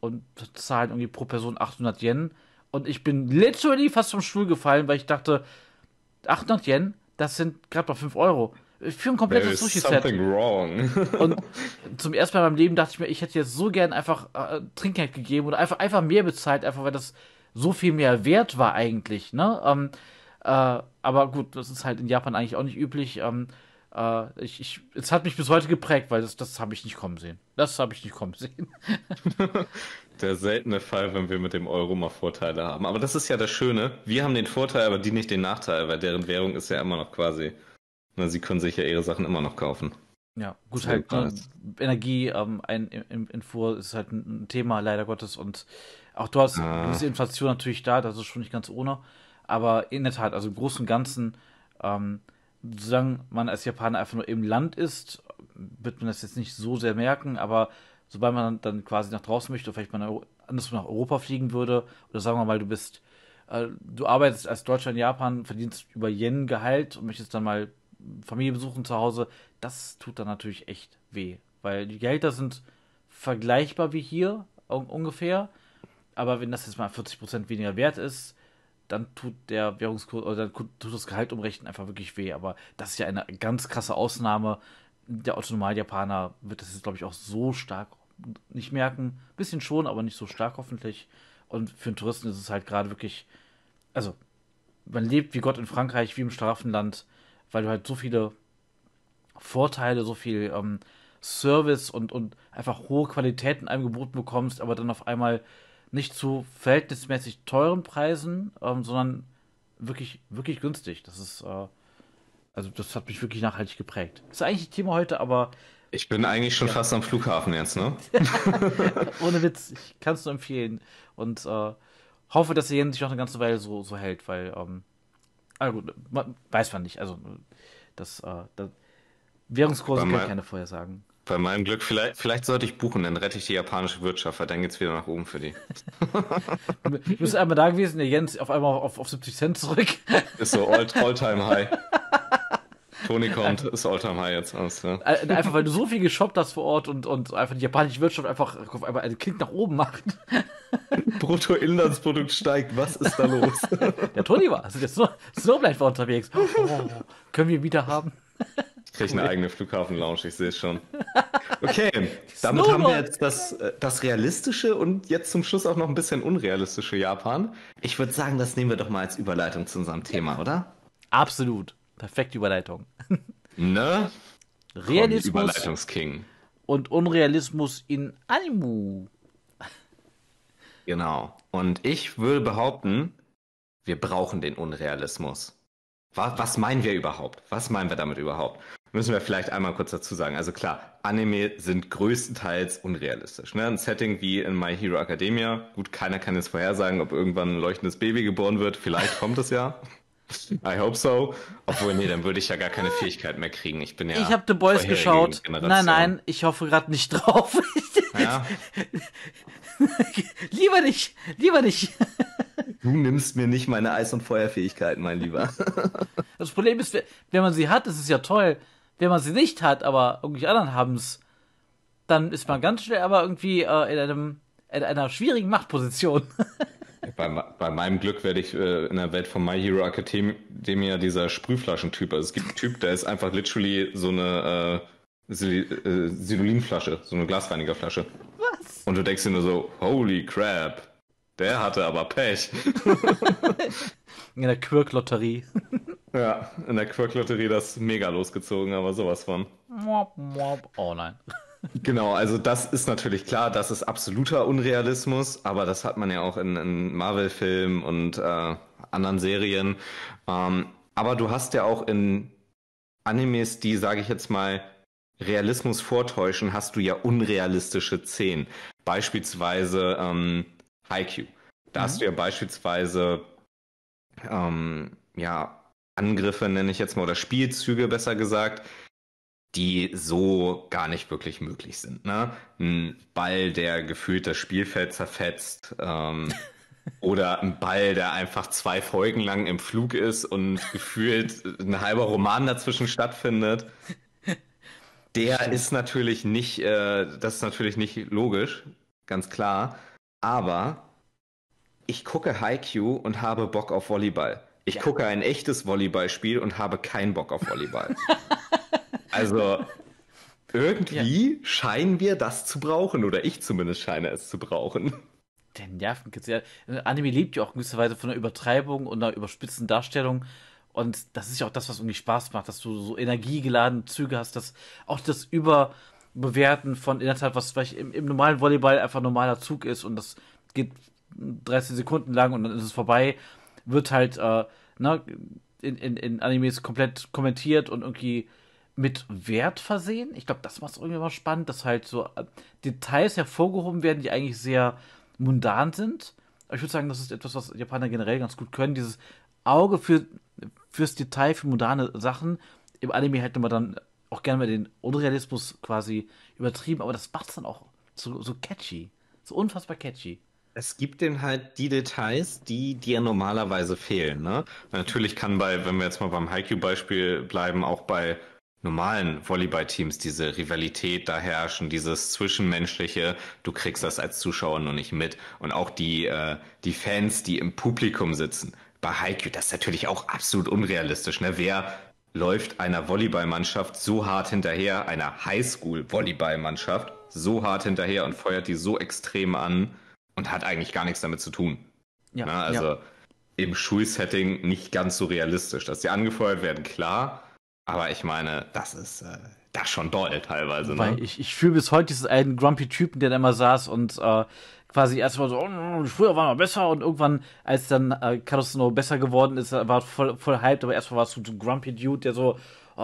und zahlen irgendwie pro Person 800 Yen. Und ich bin literally fast vom Stuhl gefallen, weil ich dachte, 800 Yen, das sind gerade mal 5 Euro. Für ein komplettes Sushi-Set. und zum ersten Mal in meinem Leben dachte ich mir, ich hätte jetzt so gern einfach äh, Trinkgeld gegeben oder einfach, einfach mehr bezahlt, einfach weil das so viel mehr wert war eigentlich. Ne? Ähm, äh, aber gut, das ist halt in Japan eigentlich auch nicht üblich. Ähm, äh, ich, ich, es hat mich bis heute geprägt, weil das, das habe ich nicht kommen sehen. Das habe ich nicht kommen sehen. Der seltene Fall, wenn wir mit dem Euro mal Vorteile haben. Aber das ist ja das Schöne. Wir haben den Vorteil, aber die nicht den Nachteil, weil deren Währung ist ja immer noch quasi. Na, sie können sich ja ihre Sachen immer noch kaufen. Ja, gut, halt ne, Energie, ähm, ein, im, ist halt ein Thema, leider Gottes. Und auch du hast ah. gewisse Inflation natürlich da, das ist schon nicht ganz ohne. Aber in der Tat, also im Großen und Ganzen ähm, solange man als Japaner einfach nur im Land ist, wird man das jetzt nicht so sehr merken, aber sobald man dann quasi nach draußen möchte, vielleicht mal anderswo nach Europa fliegen würde, oder sagen wir mal, du bist, äh, du arbeitest als Deutscher in Japan, verdienst über Yen Gehalt und möchtest dann mal Familie besuchen zu Hause, das tut dann natürlich echt weh, weil die Gehälter sind vergleichbar wie hier un ungefähr, aber wenn das jetzt mal 40% weniger wert ist, dann tut der Währungskurs oder dann tut das Gehalt umrechnen einfach wirklich weh. Aber das ist ja eine ganz krasse Ausnahme. Der Autonomal-Japaner wird das jetzt, glaube ich, auch so stark nicht merken. Bisschen schon, aber nicht so stark hoffentlich. Und für einen Touristen ist es halt gerade wirklich, also man lebt wie Gott in Frankreich, wie im Strafenland, weil du halt so viele Vorteile, so viel ähm, Service und, und einfach hohe Qualitäten angeboten bekommst, aber dann auf einmal nicht zu verhältnismäßig teuren Preisen, ähm, sondern wirklich, wirklich günstig. Das ist, äh, also das hat mich wirklich nachhaltig geprägt. Ist eigentlich Thema heute, aber. Ich bin eigentlich schon ja. fast am Flughafen jetzt, ne? Ohne Witz, ich kann es nur empfehlen. Und äh, hoffe, dass er sich noch eine ganze Weile so, so hält, weil, ähm, also gut, man, weiß man nicht. Also, das, äh, das Währungskurse kann ich keine vorher sagen. Bei meinem Glück, vielleicht, vielleicht sollte ich buchen, dann rette ich die japanische Wirtschaft, weil dann geht es wieder nach oben für die. du bist einmal da gewesen, der Jens auf einmal auf, auf 70 Cent zurück. Ist so All-Time-High. All Toni kommt, ist All-Time-High jetzt aus. Ja. Äh, einfach weil du so viel geshoppt hast vor Ort und, und einfach die japanische Wirtschaft einfach auf einmal einen also Klick nach oben macht. Bruttoinlandsprodukt steigt, was ist da los? Der Toni war, also der Snow, Snowblind war unterwegs. Oh, oh, oh, können wir wieder haben? Ich kriege cool. eine eigene Flughafen-Lounge, ich sehe es schon. Okay, damit haben wir jetzt das, äh, das realistische und jetzt zum Schluss auch noch ein bisschen unrealistische Japan. Ich würde sagen, das nehmen wir doch mal als Überleitung zu unserem Thema, oder? Absolut. Perfekte Überleitung. Ne? Realismus. Komm, Überleitungsking. Und Unrealismus in Animu. Genau. Und ich würde behaupten, wir brauchen den Unrealismus. was meinen wir überhaupt? Was meinen wir damit überhaupt? Müssen wir vielleicht einmal kurz dazu sagen. Also klar, Anime sind größtenteils unrealistisch. Ne? Ein Setting wie in My Hero Academia. Gut, keiner kann jetzt vorhersagen, ob irgendwann ein leuchtendes Baby geboren wird. Vielleicht kommt es ja. I hope so. Obwohl, nee, dann würde ich ja gar keine Fähigkeit mehr kriegen. Ich bin ja. Ich habe The Boys geschaut. Generation. Nein, nein, ich hoffe gerade nicht drauf. Ja. lieber nicht, lieber nicht. Du nimmst mir nicht meine Eis- und Feuerfähigkeiten, mein Lieber. Das Problem ist, wenn man sie hat, ist es ja toll wenn man sie nicht hat, aber irgendwelche anderen haben es, dann ist man ganz schnell aber irgendwie äh, in, einem, in einer schwierigen Machtposition. Bei, bei, meinem Glück werde ich äh, in der Welt von My Hero Academia dieser Sprühflaschentyp. Also es gibt einen Typ, der ist einfach literally so eine äh, Sidolinflasche, äh, so eine Glasreinigerflasche. Was? Und du denkst dir nur so, holy crap, der hatte aber Pech. in der Quirk-Lotterie. Ja, in der Quirk-Lotterie das mega losgezogen, aber sowas von. Mob, mob. Oh nein. Genau, also das ist natürlich klar, das ist absoluter Unrealismus, aber das hat man ja auch in, in Marvel-Filmen und äh, anderen Serien. Ähm, aber du hast ja auch in Animes, die, sage ich jetzt mal, Realismus vortäuschen, hast du ja unrealistische Szenen. Beispielsweise ähm, Haikyuu. Da mhm. hast du ja beispielsweise ähm, ja Angriffe, nenne ich jetzt mal, oder Spielzüge besser gesagt, die so gar nicht wirklich möglich sind. Ne? Ein Ball, der gefühlt das Spielfeld zerfetzt, ähm, oder ein Ball, der einfach zwei Folgen lang im Flug ist und gefühlt ein halber Roman dazwischen stattfindet. Der ist natürlich nicht, äh, das ist natürlich nicht logisch, ganz klar. Aber ich gucke Haiku und habe Bock auf Volleyball. Ich ja. gucke ein echtes Volleyballspiel und habe keinen Bock auf Volleyball. also irgendwie ja. scheinen wir das zu brauchen oder ich zumindest scheine es zu brauchen. Der Nervenkitz. Ja, Anime lebt ja auch in gewisser Weise von einer Übertreibung und einer überspitzten Darstellung. Und das ist ja auch das, was irgendwie Spaß macht, dass du so energiegeladene Züge hast, dass auch das Überbewerten von in der Tat, was vielleicht im, im normalen Volleyball einfach normaler Zug ist und das geht 13 Sekunden lang und dann ist es vorbei wird halt äh, ne, in, in, in Animes komplett kommentiert und irgendwie mit Wert versehen. Ich glaube, das macht es irgendwie mal spannend, dass halt so äh, Details hervorgehoben werden, die eigentlich sehr mundan sind. Aber ich würde sagen, das ist etwas, was Japaner generell ganz gut können. Dieses Auge für, fürs Detail, für moderne Sachen. Im Anime hätte man dann auch gerne mal den Unrealismus quasi übertrieben, aber das macht es dann auch so, so catchy. So unfassbar catchy. Es gibt dem halt die Details, die dir normalerweise fehlen. Ne? Natürlich kann bei, wenn wir jetzt mal beim Haiku-Beispiel bleiben, auch bei normalen Volleyball-Teams diese Rivalität da herrschen, dieses Zwischenmenschliche, du kriegst das als Zuschauer nur nicht mit. Und auch die, äh, die Fans, die im Publikum sitzen. Bei Haiku, das ist natürlich auch absolut unrealistisch. Ne? Wer läuft einer Volleyballmannschaft so hart hinterher, einer Highschool-Volleyballmannschaft so hart hinterher und feuert die so extrem an? und hat eigentlich gar nichts damit zu tun. Ja. Na, also ja. im Schulsetting nicht ganz so realistisch. Dass die angefeuert werden, klar, aber ich meine, das ist. Äh, das schon doll teilweise, ne? Weil ne? ich, ich fühle bis heute diesen alten grumpy Typen, der da immer saß und äh, quasi erstmal so, oh, früher war man besser und irgendwann, als dann äh, Caruso besser geworden ist, war voll, voll hyped, aber erstmal war es so ein grumpy Dude, der so, oh,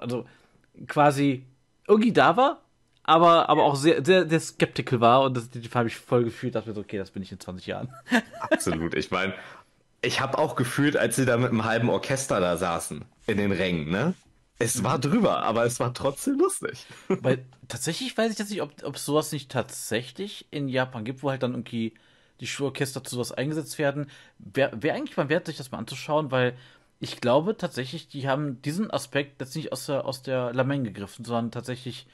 also quasi irgendwie da war, aber, aber auch sehr, sehr, sehr skeptical war und das, das habe ich voll gefühlt, dachte mir so, okay, das bin ich in 20 Jahren. Absolut, ich meine, ich habe auch gefühlt, als sie da mit einem halben Orchester da saßen, in den Rängen, ne? Es war drüber, aber es war trotzdem lustig. Weil tatsächlich weiß ich jetzt nicht, ob, ob es sowas nicht tatsächlich in Japan gibt, wo halt dann irgendwie die Schulorchester zu sowas eingesetzt werden. Wäre wär eigentlich mal wert, sich das mal anzuschauen, weil ich glaube tatsächlich, die haben diesen Aspekt jetzt nicht aus der, aus der Lameng gegriffen, sondern tatsächlich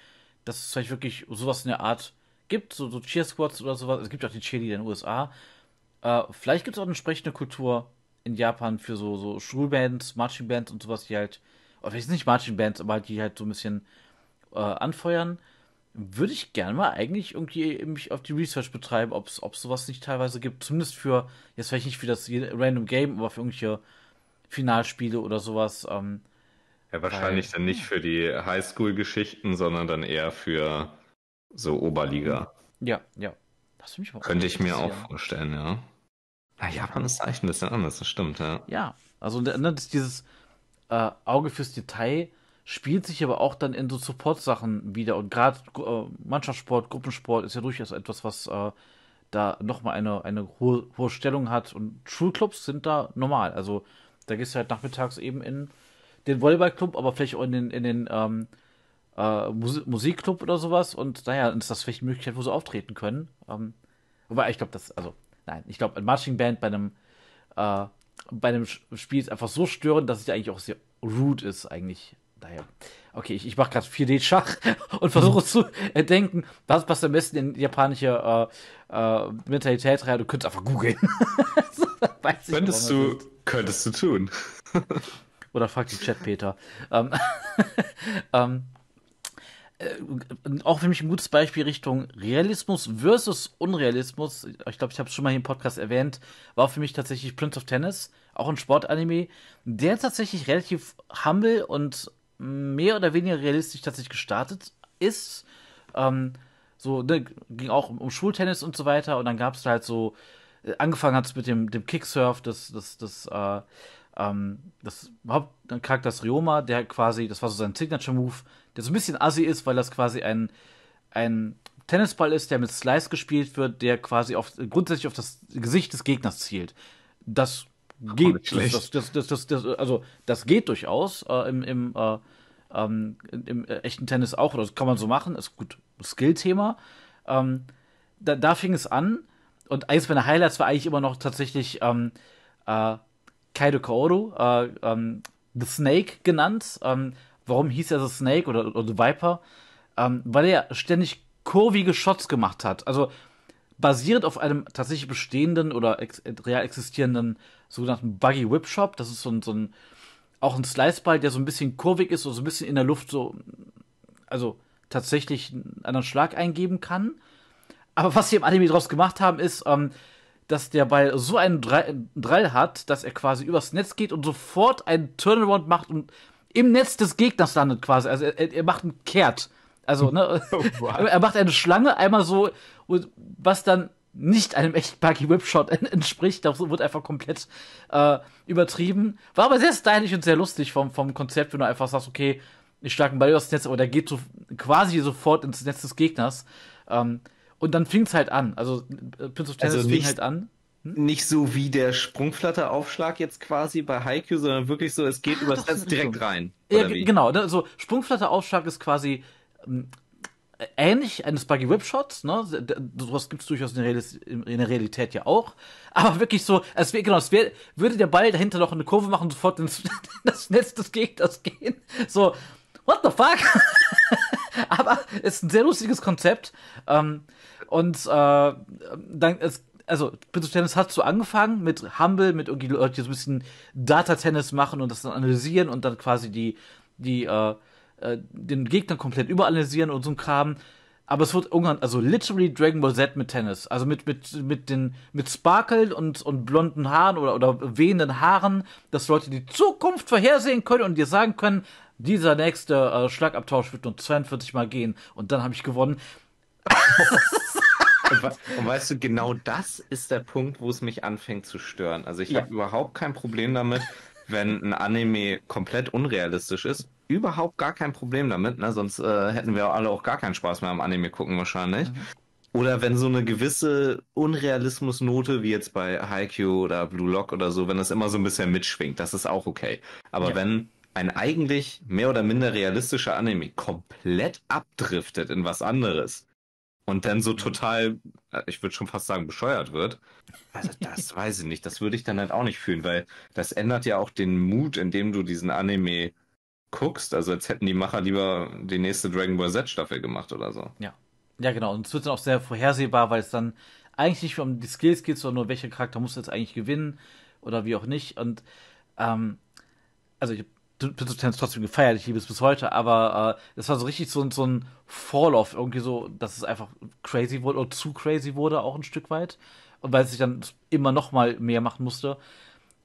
dass es vielleicht wirklich sowas in der Art gibt, so, so Cheer Squads oder sowas. Es gibt auch die Cheerleader in den USA. Äh, vielleicht gibt es auch eine entsprechende Kultur in Japan für so, so Schulbands, Marching Bands und sowas, die halt, oder vielleicht nicht Marching Bands, aber halt die halt so ein bisschen äh, anfeuern. Würde ich gerne mal eigentlich irgendwie mich auf die Research betreiben, ob es sowas nicht teilweise gibt. Zumindest für, jetzt vielleicht nicht für das Random Game, aber für irgendwelche Finalspiele oder sowas. Ähm, ja, wahrscheinlich Weil, dann nicht für die Highschool-Geschichten, sondern dann eher für so Oberliga. Ja, ja. Das mich Könnte ich mir auch vorstellen, ja. Na, ah, Japan ist eigentlich ein bisschen anders, das stimmt, ja. Ja, also ne, dieses äh, Auge fürs Detail spielt sich aber auch dann in so Support-Sachen wieder. Und gerade äh, Mannschaftssport, Gruppensport ist ja durchaus etwas, was äh, da nochmal eine, eine hohe, hohe Stellung hat. Und Schulclubs sind da normal. Also da gehst du halt nachmittags eben in den Volleyballclub, aber vielleicht auch in den, in den ähm, äh, Musikclub oder sowas. Und naja, ist das vielleicht eine Möglichkeit, wo sie auftreten können. Ähm, wobei, ich glaube, das, also, nein, ich glaube, ein Marching Band bei einem, äh, bei einem Spiel ist einfach so störend, dass es ja eigentlich auch sehr rude ist, eigentlich. Daher. Okay, ich, ich mache gerade 4D-Schach und versuche zu erdenken, was passt am besten in japanische äh, äh, Mentalität rein. Du könntest einfach googeln. könntest, könntest du tun. Oder fragt den Chat Peter. ähm, ähm, äh, auch für mich ein gutes Beispiel Richtung Realismus versus Unrealismus. Ich glaube, ich habe es schon mal hier im Podcast erwähnt, war für mich tatsächlich Prince of Tennis, auch ein Sportanime, der tatsächlich relativ humble und mehr oder weniger realistisch tatsächlich gestartet ist. Ähm, so, ne, ging auch um, um, Schultennis und so weiter. Und dann gab es halt so, äh, angefangen hat es mit dem, dem Kicksurf, das, das, das, äh, ähm, das Hauptcharakter ist Ryoma, der halt quasi, das war so sein Signature-Move, der so ein bisschen assi ist, weil das quasi ein, ein Tennisball ist, der mit Slice gespielt wird, der quasi auf, grundsätzlich auf das Gesicht des Gegners zielt. Das geht oh, das, das, das, das, das, also das geht durchaus äh, im, im, äh, ähm, im äh, echten Tennis auch, oder das kann man so machen, ist gut Skill-Thema. Ähm, da, da, fing es an und eines meiner Highlights war eigentlich immer noch tatsächlich ähm, äh, Kaido Kaoru, äh, ähm, The Snake genannt. Ähm, warum hieß er The Snake oder, oder The Viper? Ähm, weil er ständig kurvige Shots gemacht hat. Also basiert auf einem tatsächlich bestehenden oder ex real existierenden sogenannten Buggy Whip Shop. Das ist so ein, so ein auch ein Sliceball, der so ein bisschen kurvig ist und so ein bisschen in der Luft so, also tatsächlich einen anderen Schlag eingeben kann. Aber was sie im Anime draus gemacht haben, ist, ähm, dass der Ball so einen Drall hat, dass er quasi übers Netz geht und sofort einen Turnaround macht und im Netz des Gegners landet quasi. Also er, er macht einen Kehrt. Also, ne? Oh, er macht eine Schlange einmal so, was dann nicht einem echten Buggy Whipshot entspricht. Das wird einfach komplett äh, übertrieben. War aber sehr stylisch und sehr lustig vom, vom Konzept, wenn du einfach sagst, okay, ich schlage einen Ball übers Netz, aber der geht so quasi sofort ins Netz des Gegners. Ähm, und dann fing es halt an. Also äh, Prince of Tennis also fing halt an. Hm? Nicht so wie der Sprungflatteraufschlag jetzt quasi bei Haiku, sondern wirklich so, es geht ah, übers Netz direkt rein. Ja, genau. Ne? So, Sprungflatteraufschlag ist quasi ähm, ähnlich eines Buggy Whip Shots, ne? Sowas es durchaus in der, Realität, in der Realität ja auch. Aber wirklich so, es wäre, genau, es wäre, würde der Ball dahinter noch eine Kurve machen und sofort ins, in das Netz des Gegners gehen. So, what the fuck? Aber ist ein sehr lustiges Konzept. Ähm, und äh, dann, es, also Prince Tennis hat so angefangen mit Humble, mit irgendwie Leute, die so ein bisschen Data-Tennis machen und das dann analysieren und dann quasi die, die, äh, äh, den Gegner komplett überanalysieren und so ein Kram. Aber es wird irgendwann, also literally Dragon Ball Z mit Tennis. Also mit, mit, mit den, mit Sparkle und, und blonden Haaren oder, oder wehenden Haaren, dass Leute die Zukunft vorhersehen können und dir sagen können, dieser nächste äh, Schlagabtausch wird nur 42 Mal gehen und dann habe ich gewonnen. und weißt du, genau das ist der Punkt, wo es mich anfängt zu stören. Also ich ja. habe überhaupt kein Problem damit, wenn ein Anime komplett unrealistisch ist. Überhaupt gar kein Problem damit, ne? sonst äh, hätten wir alle auch gar keinen Spaß mehr am Anime gucken wahrscheinlich. Mhm. Oder wenn so eine gewisse Unrealismusnote, wie jetzt bei Haikyuu oder Blue Lock oder so, wenn das immer so ein bisschen mitschwingt, das ist auch okay. Aber ja. wenn ein eigentlich mehr oder minder realistischer Anime komplett abdriftet in was anderes, und dann so total, äh, ich würde schon fast sagen, bescheuert wird. Also das weiß ich nicht, das würde ich dann halt auch nicht fühlen, weil das ändert ja auch den Mut, in dem du diesen Anime guckst. Also als hätten die Macher lieber die nächste Dragon Ball Z Staffel gemacht oder so. Ja, ja genau. Und es wird dann auch sehr vorhersehbar, weil es dann eigentlich nicht um die Skills geht, sondern nur welcher Charakter muss jetzt eigentlich gewinnen oder wie auch nicht. Und ähm, also ich habe du hast trotzdem gefeiert, ich liebe es bis heute, aber äh, es war so richtig so, so ein Fall-off, irgendwie so, dass es einfach crazy wurde oder zu crazy wurde, auch ein Stück weit. Und weil es sich dann immer noch mal mehr machen musste.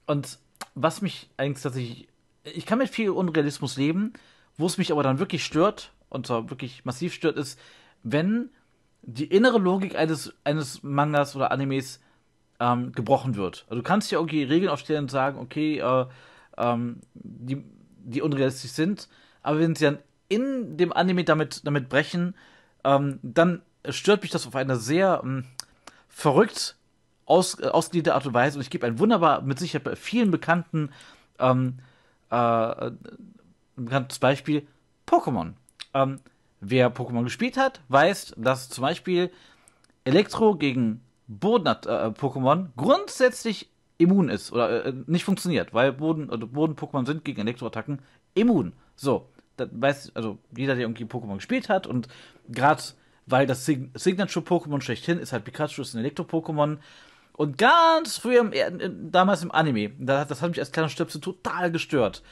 Und was mich eigentlich tatsächlich, ich kann mit viel Unrealismus leben, wo es mich aber dann wirklich stört, und zwar wirklich massiv stört, ist, wenn die innere Logik eines, eines Mangas oder Animes ähm, gebrochen wird. Also du kannst ja irgendwie Regeln aufstellen und sagen, okay, äh, ähm, die die unrealistisch sind, aber wenn sie dann in dem Anime damit, damit brechen, ähm, dann stört mich das auf eine sehr ähm, verrückt aus, äh, ausgedehnte Art und Weise und ich gebe ein wunderbar, mit sicher bei vielen bekannten ähm, äh, bekanntes Beispiel Pokémon. Ähm, wer Pokémon gespielt hat, weiß, dass zum Beispiel Elektro gegen Boden-Pokémon äh, grundsätzlich immun ist oder äh, nicht funktioniert, weil Boden, oder also Boden-Pokémon sind gegen Elektroattacken immun. So, das weiß, also jeder, der irgendwie Pokémon gespielt hat und gerade weil das Sign Signature-Pokémon schlechthin ist halt Pikachu, ist ein Elektro-Pokémon. Und ganz früher, im, in, äh, äh, damals im Anime, das, das hat mich als kleiner Stöpsel total gestört.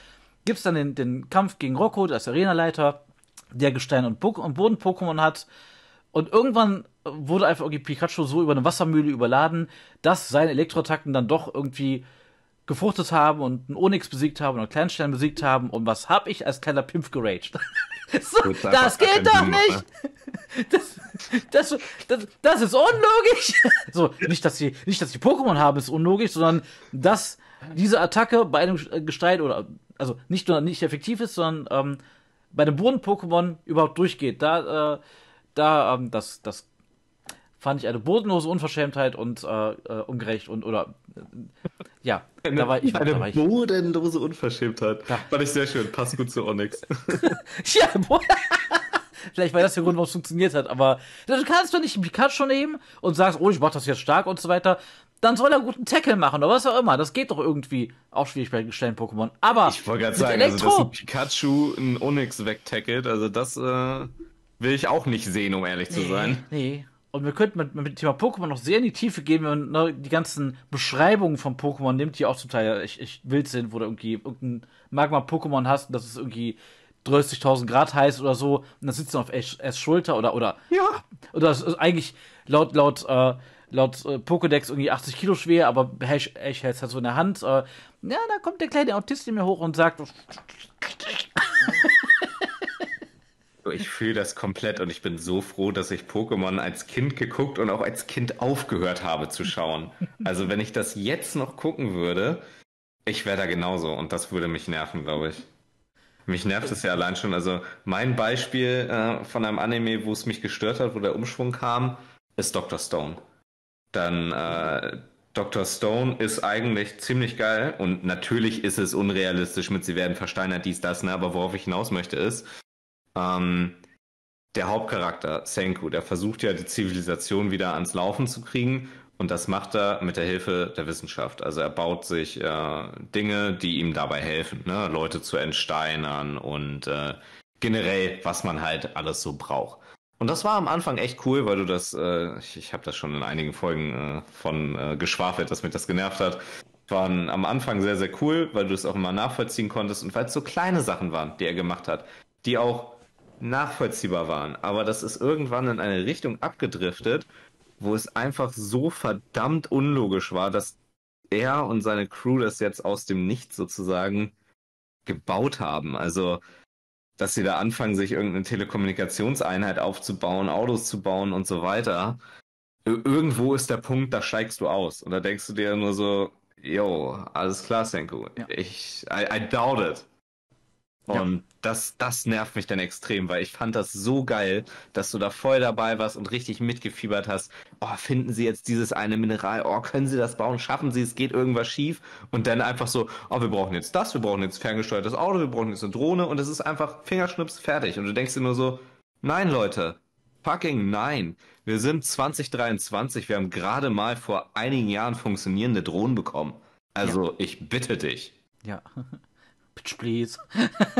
Gibt's dann den, den Kampf gegen Rocco, das Arenaleiter, der Gestein- und, und Boden-Pokémon hat und irgendwann wurde einfach irgendwie Pikachu so über eine Wassermühle überladen, dass seine Elektroattacken dann doch irgendwie gefruchtet haben und einen Onyx besiegt haben und einen Kleinstern besiegt haben. Und was hab ich als kleiner Pimpf geraged? so, das geht doch Sinn nicht! das, das, das, das, ist unlogisch! so, nicht, dass die, nicht, dass die Pokémon haben, ist unlogisch, sondern dass diese Attacke bei einem Gestein oder, also nicht nur nicht effektiv ist, sondern ähm, bei einem Boden-Pokémon überhaupt durchgeht. Da, äh, da, ähm, das, das fand ich eine bodenlose Unverschämtheit und äh, äh, ungerecht und oder äh, ja, eine, da war ich eine da war ich. bodenlose Unverschämtheit. Ja. Fand ich sehr schön, passt gut zu Onyx. ja, boah. Vielleicht war das der Grund, warum es funktioniert hat, aber du kannst doch nicht einen Pikachu nehmen und sagst, oh, ich mach das jetzt stark und so weiter. Dann soll er guten Tackle machen oder was auch immer. Das geht doch irgendwie. Auch schwierig bei Schwierigkeiten Pokémon. Aber. Ich wollte gerade sagen, also, dass ein Pikachu einen Onyx wegtackelt, also das. Äh will ich auch nicht sehen, um ehrlich zu sein. Nee. Und wir könnten mit, mit dem Thema Pokémon noch sehr in die Tiefe gehen, wenn man ne, die ganzen Beschreibungen von Pokémon nimmt, die auch zum Teil ich, ich wild sind, wo du irgendwie irgendein Magma-Pokémon hast und das ist irgendwie 30.000 Grad heiß oder so und dann sitzt du auf S, Schulter oder oder ja oder es ist eigentlich laut laut äh, laut äh, Pokédex irgendwie 80 Kilo schwer, aber Ash, Ash hält es halt so in der Hand. Äh, ja, da kommt der kleine Autist in mir hoch und sagt ich fühle das komplett und ich bin so froh, dass ich Pokémon als Kind geguckt und auch als Kind aufgehört habe zu schauen. Also wenn ich das jetzt noch gucken würde, ich wäre da genauso und das würde mich nerven, glaube ich. Mich nervt es ja allein schon. Also mein Beispiel äh, von einem Anime, wo es mich gestört hat, wo der Umschwung kam, ist Dr. Stone. Dann äh, Dr. Stone ist eigentlich ziemlich geil und natürlich ist es unrealistisch mit, sie werden versteinert, dies, das, ne? aber worauf ich hinaus möchte ist, ähm, der Hauptcharakter, Senku, der versucht ja, die Zivilisation wieder ans Laufen zu kriegen. Und das macht er mit der Hilfe der Wissenschaft. Also er baut sich äh, Dinge, die ihm dabei helfen, ne? Leute zu entsteinern und äh, generell, was man halt alles so braucht. Und das war am Anfang echt cool, weil du das, äh, ich, ich habe das schon in einigen Folgen äh, von äh, geschwafelt, dass mich das genervt hat. War am Anfang sehr, sehr cool, weil du es auch immer nachvollziehen konntest und weil es so kleine Sachen waren, die er gemacht hat, die auch nachvollziehbar waren. Aber das ist irgendwann in eine Richtung abgedriftet, wo es einfach so verdammt unlogisch war, dass er und seine Crew das jetzt aus dem Nichts sozusagen gebaut haben. Also, dass sie da anfangen, sich irgendeine Telekommunikationseinheit aufzubauen, Autos zu bauen und so weiter. Irgendwo ist der Punkt, da steigst du aus. Und da denkst du dir nur so, yo, alles klar, Senku. Ja. Ich, I, I doubt it. Und ja. das, das nervt mich dann extrem, weil ich fand das so geil, dass du da voll dabei warst und richtig mitgefiebert hast. Oh, finden sie jetzt dieses eine Mineral? Oh, können sie das bauen? Schaffen sie es? Geht irgendwas schief? Und dann einfach so, oh, wir brauchen jetzt das, wir brauchen jetzt ferngesteuertes Auto, wir brauchen jetzt eine Drohne und es ist einfach Fingerschnips fertig. Und du denkst dir nur so, nein, Leute, fucking nein. Wir sind 2023, wir haben gerade mal vor einigen Jahren funktionierende Drohnen bekommen. Also, ja. ich bitte dich. Ja. Bitch, please.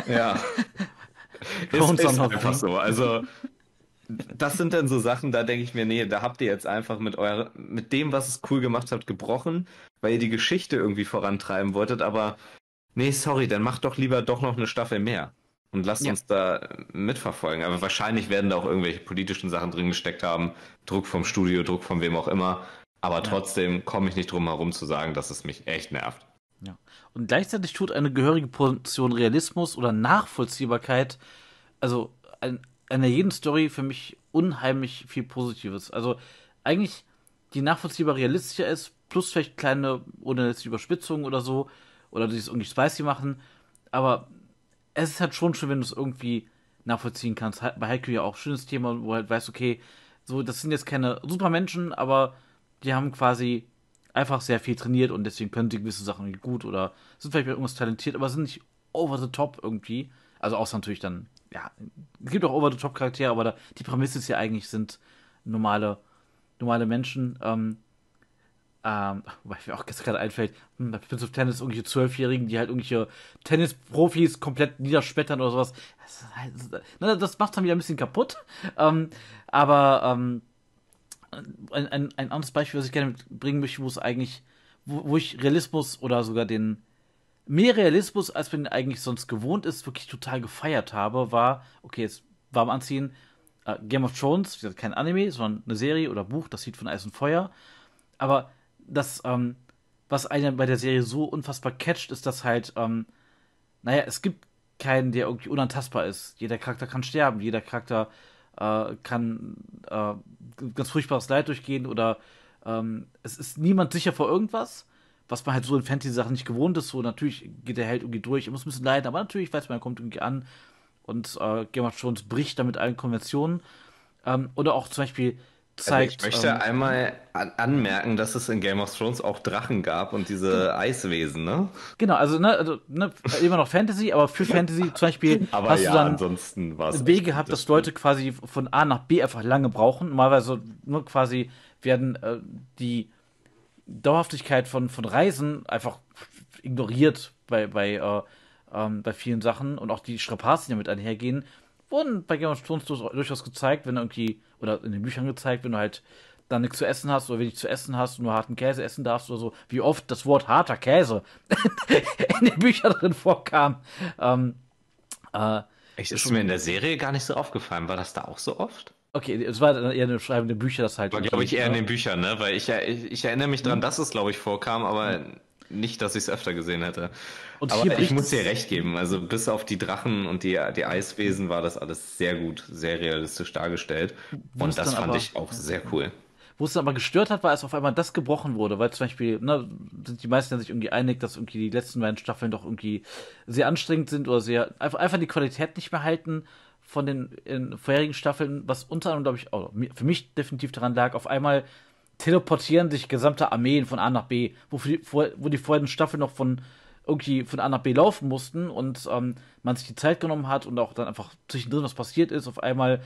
Ja. ist, ist einfach ne? so. Also, das sind dann so Sachen, da denke ich mir, nee, da habt ihr jetzt einfach mit eurer, mit dem, was es cool gemacht habt, gebrochen, weil ihr die Geschichte irgendwie vorantreiben wolltet, aber nee, sorry, dann macht doch lieber doch noch eine Staffel mehr. Und lasst ja. uns da äh, mitverfolgen. Aber wahrscheinlich werden da auch irgendwelche politischen Sachen drin gesteckt haben. Druck vom Studio, Druck von wem auch immer. Aber trotzdem komme ich nicht drum herum zu sagen, dass es mich echt nervt. Ja. Und gleichzeitig tut eine gehörige Portion Realismus oder Nachvollziehbarkeit, also ein, einer jeden Story für mich unheimlich viel Positives. Also eigentlich die nachvollziehbar realistischer ist, plus vielleicht kleine, ohne jetzt Überspitzungen oder so, oder die es irgendwie spicy machen, aber es ist halt schon schön, wenn du es irgendwie nachvollziehen kannst. Bei Haiku ja auch ein schönes Thema, wo halt weißt, okay, so, das sind jetzt keine Supermenschen, aber die haben quasi einfach sehr viel trainiert und deswegen können sie gewisse Sachen nicht gut oder sind vielleicht bei irgendwas talentiert, aber sind nicht over the top irgendwie. Also außer natürlich dann, ja, es gibt auch over the top Charaktere, aber da, die Prämisse ist ja eigentlich, sind normale, normale Menschen. Ähm, ähm, weil mir auch gerade einfällt, hm, da Prince of Tennis, irgendwelche Zwölfjährigen, die halt irgendwelche Tennisprofis komplett niederschmettern oder sowas. Das, halt, das, das macht dann wieder ein bisschen kaputt. Ähm, aber ähm, ein, ein, ein anderes Beispiel, was ich gerne bringen möchte, wo es eigentlich, wo, wo ich Realismus oder sogar den mehr Realismus, als man eigentlich sonst gewohnt ist, wirklich total gefeiert habe, war, okay, jetzt warm anziehen, äh, Game of Thrones, gesagt, kein Anime, sondern eine Serie oder Buch, das sieht von Eis und Feuer. Aber das, ähm, was einen bei der Serie so unfassbar catcht, ist, dass halt, ähm, naja, es gibt keinen, der irgendwie unantastbar ist. Jeder Charakter kann sterben, jeder Charakter äh, kann äh, ganz furchtbares Leid durchgehen oder ähm, es ist niemand sicher vor irgendwas, was man halt so in Fantasy-Sachen nicht gewohnt ist. So natürlich geht der Held irgendwie durch, er muss ein bisschen leiden, aber natürlich weiß man, er kommt irgendwie an und äh, Game of Thrones bricht damit allen Konventionen. Ähm, oder auch zum Beispiel zeigt. Also ich möchte ähm, einmal an anmerken, dass es in Game of Thrones auch Drachen gab und diese Eiswesen, ne? Genau, also, ne, also ne, immer noch Fantasy, aber für Fantasy zum Beispiel aber hast ja, du dann ansonsten Wege gehabt, dass Leute quasi von A nach B einfach lange brauchen. Normalerweise nur quasi werden äh, die Dauerhaftigkeit von, von Reisen einfach ignoriert bei, bei, äh, ähm, bei vielen Sachen und auch die Strapazen, die damit einhergehen wurden bei Game of Thrones durchaus gezeigt, wenn irgendwie, oder in den Büchern gezeigt, wenn du halt dann nichts zu essen hast oder wenig zu essen hast und nur harten Käse essen darfst oder so, wie oft das Wort harter Käse in den Büchern drin vorkam. Ähm, äh, Echt, ist mir in der Serie gar nicht so aufgefallen. War das da auch so oft? Okay, es war eher eine schreibende Büchern, das halt. War, glaube ich, eher in den Büchern, ne? Weil ich, ich, ich erinnere mich dran, mhm. dass es, glaube ich, vorkam, aber mhm. Nicht, dass ich es öfter gesehen hätte. Und Aber ich muss dir recht geben. Also bis auf die Drachen und die, die Eiswesen war das alles sehr gut, sehr realistisch dargestellt. Und das fand aber, ich auch sehr cool. Wo es aber gestört hat, war, als auf einmal das gebrochen wurde, weil zum Beispiel, ne, sind die meisten sich irgendwie einig, dass irgendwie die letzten beiden Staffeln doch irgendwie sehr anstrengend sind oder sehr, einfach, einfach die Qualität nicht mehr halten von den vorherigen Staffeln, was unter anderem, glaube ich, auch für mich definitiv daran lag, auf einmal teleportieren sich gesamte Armeen von A nach B, wo, die, wo die vorherigen Staffeln noch von irgendwie von A nach B laufen mussten und ähm, man sich die Zeit genommen hat und auch dann einfach zwischendrin was passiert ist. Auf einmal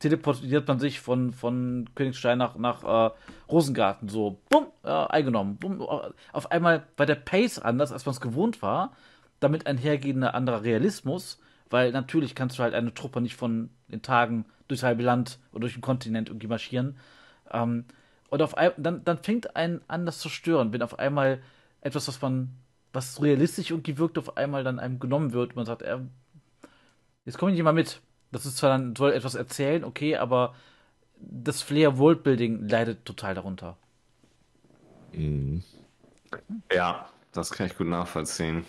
teleportiert man sich von, von Königstein nach, nach äh, Rosengarten. So, bumm, äh, eingenommen. Bumm, äh, auf einmal war der Pace anders, als man es gewohnt war. Damit einhergehender anderer Realismus, weil natürlich kannst du halt eine Truppe nicht von den Tagen durchs halbe Land oder durch den Kontinent irgendwie marschieren. Ähm, und auf ein, dann, dann fängt einen an, das zu stören, wenn auf einmal etwas, was man, was realistisch irgendwie wirkt, auf einmal dann einem genommen wird und man sagt, äh, jetzt komme ich nicht mal mit. Das ist zwar dann, soll etwas erzählen, okay, aber das Flair Worldbuilding leidet total darunter. Mhm. Ja, das kann ich gut nachvollziehen.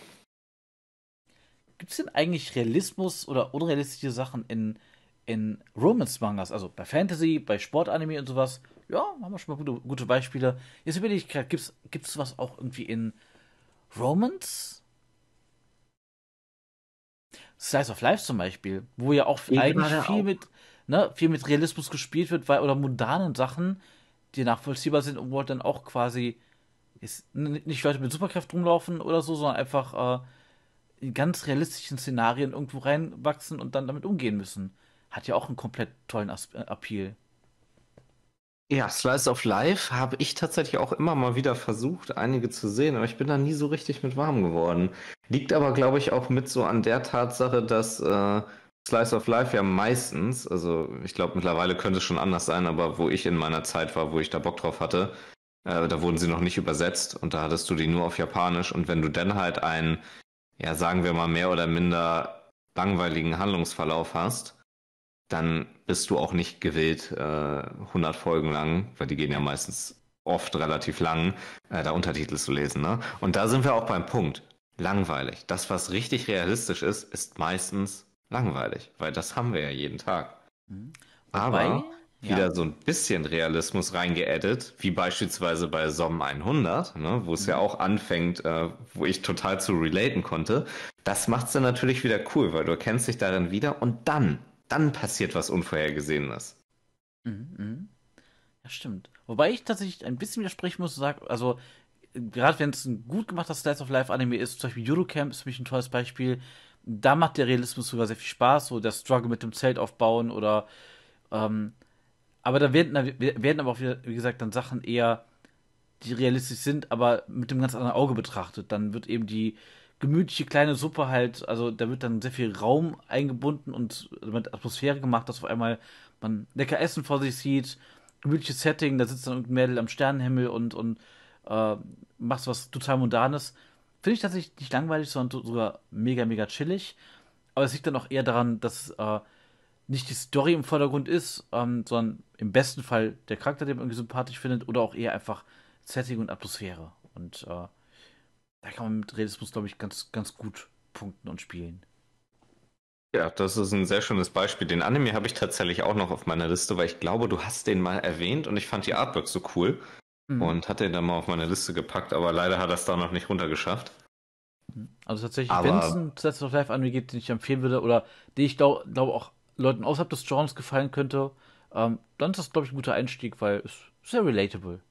Gibt es denn eigentlich Realismus oder unrealistische Sachen in, in Romance-Mangas? Also bei Fantasy, bei Sportanime und sowas? ja, haben wir schon mal gute, gute Beispiele. Jetzt überlege ich gerade, gibt es was auch irgendwie in Romans? Slice of Life zum Beispiel, wo ja auch ich eigentlich viel auch. mit, ne, viel mit Realismus gespielt wird, weil, oder modernen Sachen, die nachvollziehbar sind und wo dann auch quasi ist, nicht Leute mit Superkräften rumlaufen oder so, sondern einfach äh, in ganz realistischen Szenarien irgendwo reinwachsen und dann damit umgehen müssen. Hat ja auch einen komplett tollen Asp äh, Appeal. Ja, Slice of Life habe ich tatsächlich auch immer mal wieder versucht, einige zu sehen, aber ich bin da nie so richtig mit warm geworden. Liegt aber, glaube ich, auch mit so an der Tatsache, dass äh, Slice of Life ja meistens, also ich glaube mittlerweile könnte es schon anders sein, aber wo ich in meiner Zeit war, wo ich da Bock drauf hatte, äh, da wurden sie noch nicht übersetzt und da hattest du die nur auf Japanisch und wenn du dann halt einen, ja sagen wir mal mehr oder minder langweiligen Handlungsverlauf hast, dann bist du auch nicht gewillt, äh, 100 Folgen lang, weil die gehen ja meistens oft relativ lang, äh, da Untertitel zu lesen. Ne? Und da sind wir auch beim Punkt. Langweilig. Das, was richtig realistisch ist, ist meistens langweilig, weil das haben wir ja jeden Tag. Mhm. Aber Wobei, wieder ja. so ein bisschen Realismus reingeaddet, wie beispielsweise bei SOM 100, ne, wo es mhm. ja auch anfängt, äh, wo ich total zu relaten konnte. Das macht es dann natürlich wieder cool, weil du erkennst dich darin wieder und dann dann passiert was Unvorhergesehenes. Mhm, mhm. Ja, stimmt. Wobei ich tatsächlich ein bisschen widersprechen muss und sage, also gerade wenn es ein gut gemachter Slice of Life Anime ist, zum Beispiel Eurocamp ist für mich ein tolles Beispiel, da macht der Realismus sogar sehr viel Spaß, so der Struggle mit dem Zelt aufbauen oder ähm, aber da werden, da werden aber auch wieder, wie gesagt, dann Sachen eher, die realistisch sind, aber mit dem ganz anderen Auge betrachtet. Dann wird eben die, gemütliche kleine Suppe halt, also da wird dann sehr viel Raum eingebunden und mit Atmosphäre gemacht, dass auf einmal man lecker Essen vor sich sieht, gemütliches Setting, da sitzt dann irgendein Mädel am Sternenhimmel und, und äh, machst was total Modernes. Finde ich tatsächlich nicht langweilig, sondern sogar mega, mega chillig. Aber es liegt dann auch eher daran, dass äh, nicht die Story im Vordergrund ist, ähm, sondern im besten Fall der Charakter, den man irgendwie sympathisch findet, oder auch eher einfach Setting und Atmosphäre. Und äh, da kann man mit Realismus, glaube ich, ganz, ganz gut punkten und spielen. Ja, das ist ein sehr schönes Beispiel. Den Anime habe ich tatsächlich auch noch auf meiner Liste, weil ich glaube, du hast den mal erwähnt und ich fand die Artwork so cool mhm. und hatte ihn dann mal auf meine Liste gepackt, aber leider hat er es da noch nicht runtergeschafft. Mhm. Also tatsächlich, wenn es ein Sets of Life Anime gibt, den ich empfehlen würde oder den ich glaube glaub auch Leuten außerhalb des Genres gefallen könnte, ähm, dann ist das, glaube ich, ein guter Einstieg, weil es sehr relatable.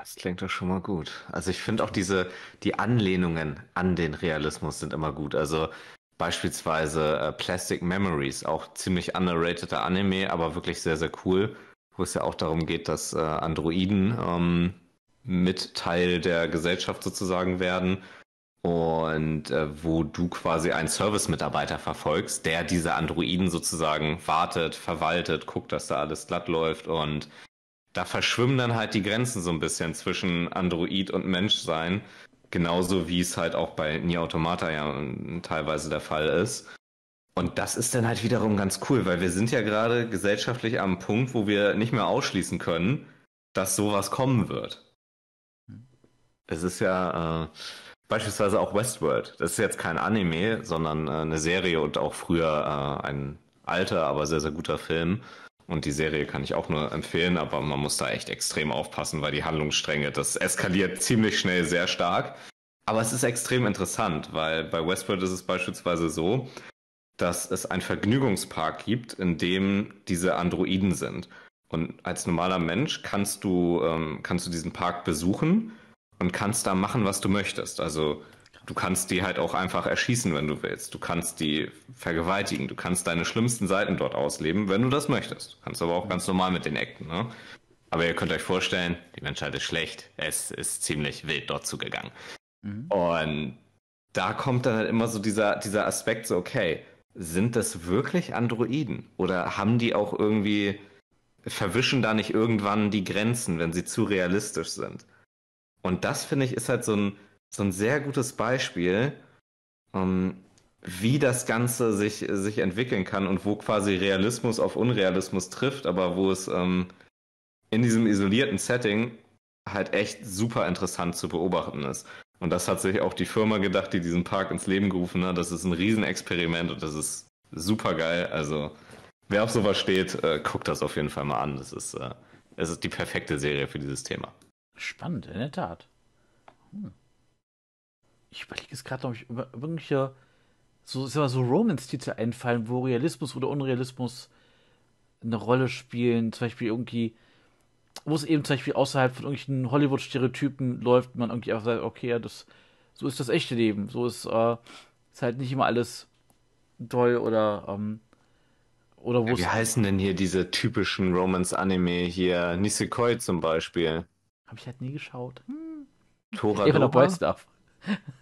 Das klingt doch schon mal gut. Also ich finde auch diese, die Anlehnungen an den Realismus sind immer gut. Also beispielsweise äh, Plastic Memories, auch ziemlich underrateder Anime, aber wirklich sehr, sehr cool, wo es ja auch darum geht, dass äh, Androiden ähm, mit Teil der Gesellschaft sozusagen werden und äh, wo du quasi einen Service-Mitarbeiter verfolgst, der diese Androiden sozusagen wartet, verwaltet, guckt, dass da alles glatt läuft und da verschwimmen dann halt die Grenzen so ein bisschen zwischen Android und Menschsein. Genauso wie es halt auch bei Nier Automata ja teilweise der Fall ist. Und das ist dann halt wiederum ganz cool, weil wir sind ja gerade gesellschaftlich am Punkt, wo wir nicht mehr ausschließen können, dass sowas kommen wird. Es ist ja äh, beispielsweise auch Westworld. Das ist jetzt kein Anime, sondern äh, eine Serie und auch früher äh, ein alter, aber sehr, sehr guter Film. Und die Serie kann ich auch nur empfehlen, aber man muss da echt extrem aufpassen, weil die Handlungsstränge, das eskaliert ziemlich schnell sehr stark. Aber es ist extrem interessant, weil bei Westworld ist es beispielsweise so, dass es einen Vergnügungspark gibt, in dem diese Androiden sind. Und als normaler Mensch kannst du, ähm, kannst du diesen Park besuchen und kannst da machen, was du möchtest. Also du kannst die halt auch einfach erschießen, wenn du willst. Du kannst die vergewaltigen. Du kannst deine schlimmsten Seiten dort ausleben, wenn du das möchtest. Kannst aber auch ganz normal mit den Ecken. Ne? Aber ihr könnt euch vorstellen, die Menschheit ist schlecht. Es ist ziemlich wild dort zugegangen. Mhm. Und da kommt dann halt immer so dieser, dieser Aspekt so, okay, sind das wirklich Androiden? Oder haben die auch irgendwie, verwischen da nicht irgendwann die Grenzen, wenn sie zu realistisch sind? Und das, finde ich, ist halt so ein, so ein sehr gutes Beispiel, um, ähm, wie das Ganze sich, sich entwickeln kann und wo quasi Realismus auf Unrealismus trifft, aber wo es um, ähm, in diesem isolierten Setting halt echt super interessant zu beobachten ist. Und das hat sich auch die Firma gedacht, die diesen Park ins Leben gerufen hat. Das ist ein Riesenexperiment und das ist super geil. Also, wer auf sowas steht, äh, guckt das auf jeden Fall mal an. Das ist, äh, das ist die perfekte Serie für dieses Thema. Spannend, in der Tat. Hm ich überlege es gerade, ob ich irgendwelche so, so Romance-Titel einfallen, wo Realismus oder Unrealismus eine Rolle spielen. Zum Beispiel irgendwie, wo es eben zum Beispiel außerhalb von irgendwelchen Hollywood-Stereotypen läuft, man irgendwie einfach sagt, okay, ja, das, so ist das echte Leben. So ist, äh, ist halt nicht immer alles toll oder ähm, oder wo ja, Wie heißen denn hier diese typischen Romance-Anime hier? Nisekoi zum Beispiel. Habe ich halt nie geschaut. Hm. Tora Boy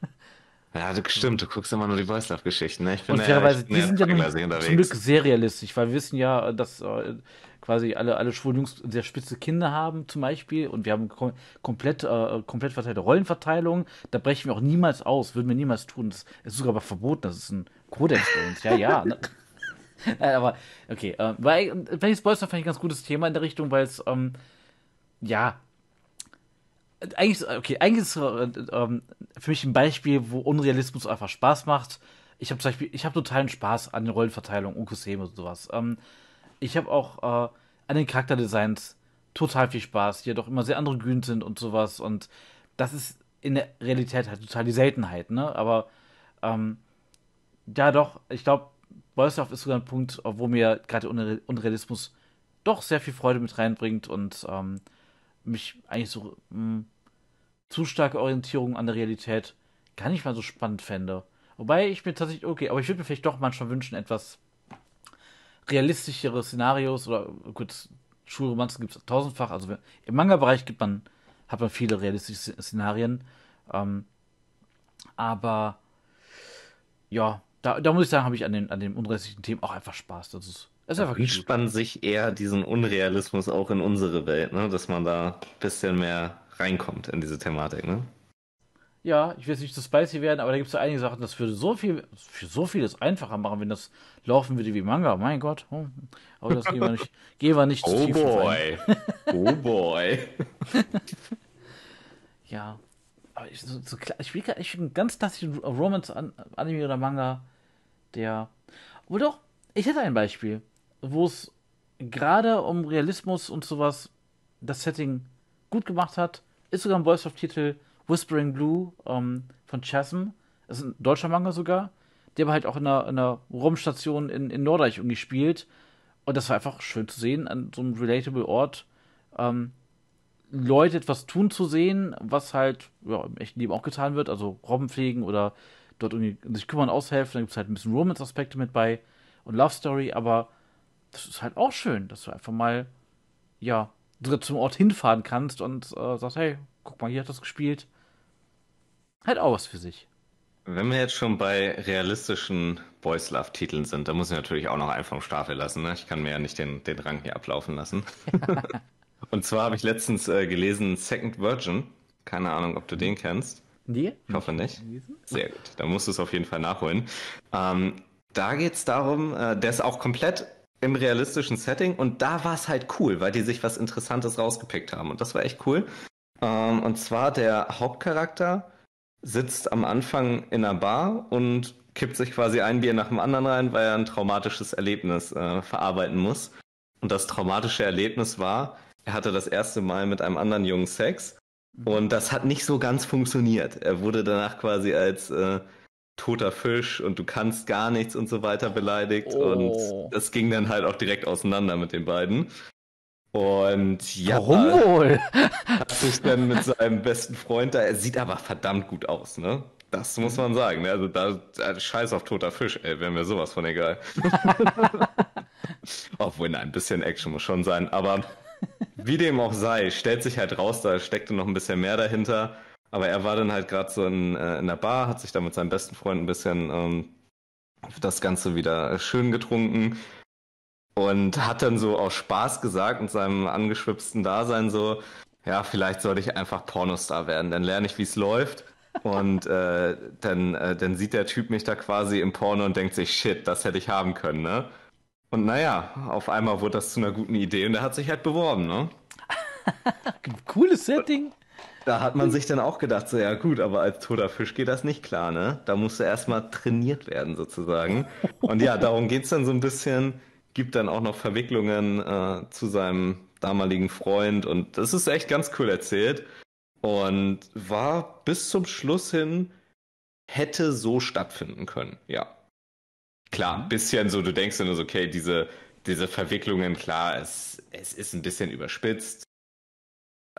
Ja, du, stimmt, du guckst immer nur die Voice Love Geschichten, ne? Ich bin Und fairerweise, ja, die sind ja zum Glück sehr realistisch, weil wir wissen ja, dass äh, quasi alle, alle schwulen Jungs sehr spitze Kinder haben, zum Beispiel. Und wir haben kom komplett, äh, komplett verteilte Rollenverteilung. Da brechen wir auch niemals aus, würden wir niemals tun. Das ist sogar aber verboten, das ist ein Kodex bei uns. Ja, ja. Ne? Nein, aber okay. Äh, weil, welches Boys fand ich ein ganz gutes Thema in der Richtung, weil es, ähm, ja, eigentlich, okay, eigentlich ist es äh, ähm, für mich ein Beispiel, wo Unrealismus einfach Spaß macht. Ich habe zum Beispiel, ich habe totalen Spaß an den Rollenverteilungen und Kuseme und sowas. Ähm, ich habe auch äh, an den Charakterdesigns total viel Spaß, die ja halt doch immer sehr andere androgyn sind und sowas. Und das ist in der Realität halt total die Seltenheit, ne? Aber ähm, ja, doch, ich glaube, Wolfsdorf ist sogar ein Punkt, wo mir gerade Unrealismus doch sehr viel Freude mit reinbringt und ähm, mich eigentlich so mh, hm, zu starke Orientierung an der Realität gar nicht mal so spannend fände. Wobei ich mir tatsächlich, okay, aber ich würde mir vielleicht doch manchmal wünschen, etwas realistischere Szenarios oder gut, Schulromanzen gibt es tausendfach, also im Manga-Bereich gibt man, hat man viele realistische Szenarien. Ähm, aber ja, da, da muss ich sagen, habe ich an den, an den unrestlichen Themen auch einfach Spaß. Das ist das ist einfach wünscht man sich eher diesen Unrealismus auch in unsere Welt, ne? dass man da ein bisschen mehr reinkommt in diese Thematik. Ne? Ja, ich will jetzt nicht zu spicy werden, aber da gibt es ja einige Sachen, das würde so viel, für so vieles einfacher machen, wenn das laufen würde wie Manga. Mein Gott. Hm. Aber das gehen wir nicht, gehen wir nicht oh zu boy. oh boy. ja. Aber ich, so, so, ich, will, ich einen ganz klassischen Romance-Anime oder Manga, der. Obwohl doch, ich hätte ein Beispiel wo es gerade um Realismus und sowas das Setting gut gemacht hat. Ist sogar ein Voice-of-Titel Whispering Blue ähm, von Chasm. Das ist ein deutscher Manga sogar. Der aber halt auch in einer, in einer Raumstation in, in Nordreich irgendwie spielt. Und das war einfach schön zu sehen, an so einem relatable Ort. Ähm, Leute etwas tun zu sehen, was halt ja, im echten Leben auch getan wird, also Robben pflegen oder dort irgendwie sich kümmern, aushelfen. Da gibt es halt ein bisschen Romance-Aspekte mit bei und Love Story, aber das ist halt auch schön, dass du einfach mal, ja, zum Ort hinfahren kannst und äh, sagst, hey, guck mal, hier hat das gespielt. Halt auch was für sich. Wenn wir jetzt schon bei realistischen Boys Love Titeln sind, dann muss ich natürlich auch noch einen vom Stapel lassen. Ne? Ich kann mir ja nicht den, den Rang hier ablaufen lassen. und zwar habe ich letztens äh, gelesen Second Virgin. Keine Ahnung, ob du den kennst. Nee? Ich hoffe nicht. Sehr gut. Da musst du es auf jeden Fall nachholen. Ähm, da geht es darum, äh, der ist auch komplett im realistischen Setting und da war es halt cool, weil die sich was Interessantes rausgepickt haben und das war echt cool. Ähm, und zwar der Hauptcharakter sitzt am Anfang in einer Bar und kippt sich quasi ein Bier nach dem anderen rein, weil er ein traumatisches Erlebnis äh, verarbeiten muss. Und das traumatische Erlebnis war, er hatte das erste Mal mit einem anderen Jungen Sex und das hat nicht so ganz funktioniert. Er wurde danach quasi als äh, toter Fisch und du kannst gar nichts und so weiter beleidigt. Oh. Und das ging dann halt auch direkt auseinander mit den beiden. Und ja, Warum äh, wohl? hat sich dann mit seinem besten Freund da, er sieht aber verdammt gut aus, ne? Das muss man sagen. Ne? Also da, da scheiß auf toter Fisch, ey, wäre mir sowas von egal. Obwohl, nein, ein bisschen Action muss schon sein. Aber wie dem auch sei, stellt sich halt raus, da steckte noch ein bisschen mehr dahinter. Aber er war dann halt gerade so in, äh, in der Bar, hat sich da mit seinem besten Freund ein bisschen ähm, das Ganze wieder äh, schön getrunken und hat dann so aus Spaß gesagt und seinem angeschwipsten Dasein so, ja, vielleicht sollte ich einfach Pornostar werden, dann lerne ich, wie es läuft. Und äh, dann, äh, dann sieht der Typ mich da quasi im Porno und denkt sich, shit, das hätte ich haben können, ne? Und naja, auf einmal wurde das zu einer guten Idee und er hat sich halt beworben, ne? Cooles Setting. Da hat man hm. sich dann auch gedacht, so ja gut, aber als toter Fisch geht das nicht klar, ne? Da musst du erstmal trainiert werden sozusagen. Und ja, darum geht es dann so ein bisschen, gibt dann auch noch Verwicklungen äh, zu seinem damaligen Freund und das ist echt ganz cool erzählt. Und war bis zum Schluss hin, hätte so stattfinden können, ja. Klar, ein mhm. bisschen so, du denkst dann so, okay, diese, diese Verwicklungen, klar, es, es ist ein bisschen überspitzt,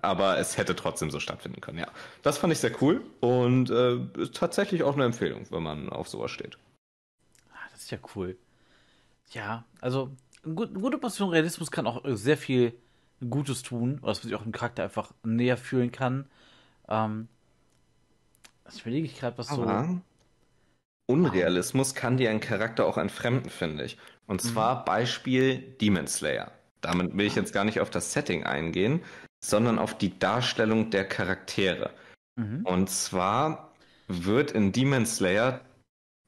aber es hätte trotzdem so stattfinden können, ja. Das fand ich sehr cool und äh, ist tatsächlich auch eine Empfehlung, wenn man auf sowas steht. Ah, das ist ja cool. Ja, also eine gute Passion Realismus kann auch äh, sehr viel Gutes tun, was man sich auch dem Charakter einfach näher fühlen kann. Ähm, ich überlege ich gerade, was aber so. Unrealismus kann dir einen Charakter auch entfremden, finde ich. Und zwar mhm. Beispiel Demon Slayer. Damit will ich jetzt gar nicht auf das Setting eingehen, sondern auf die Darstellung der Charaktere. Mhm. Und zwar wird in Demon Slayer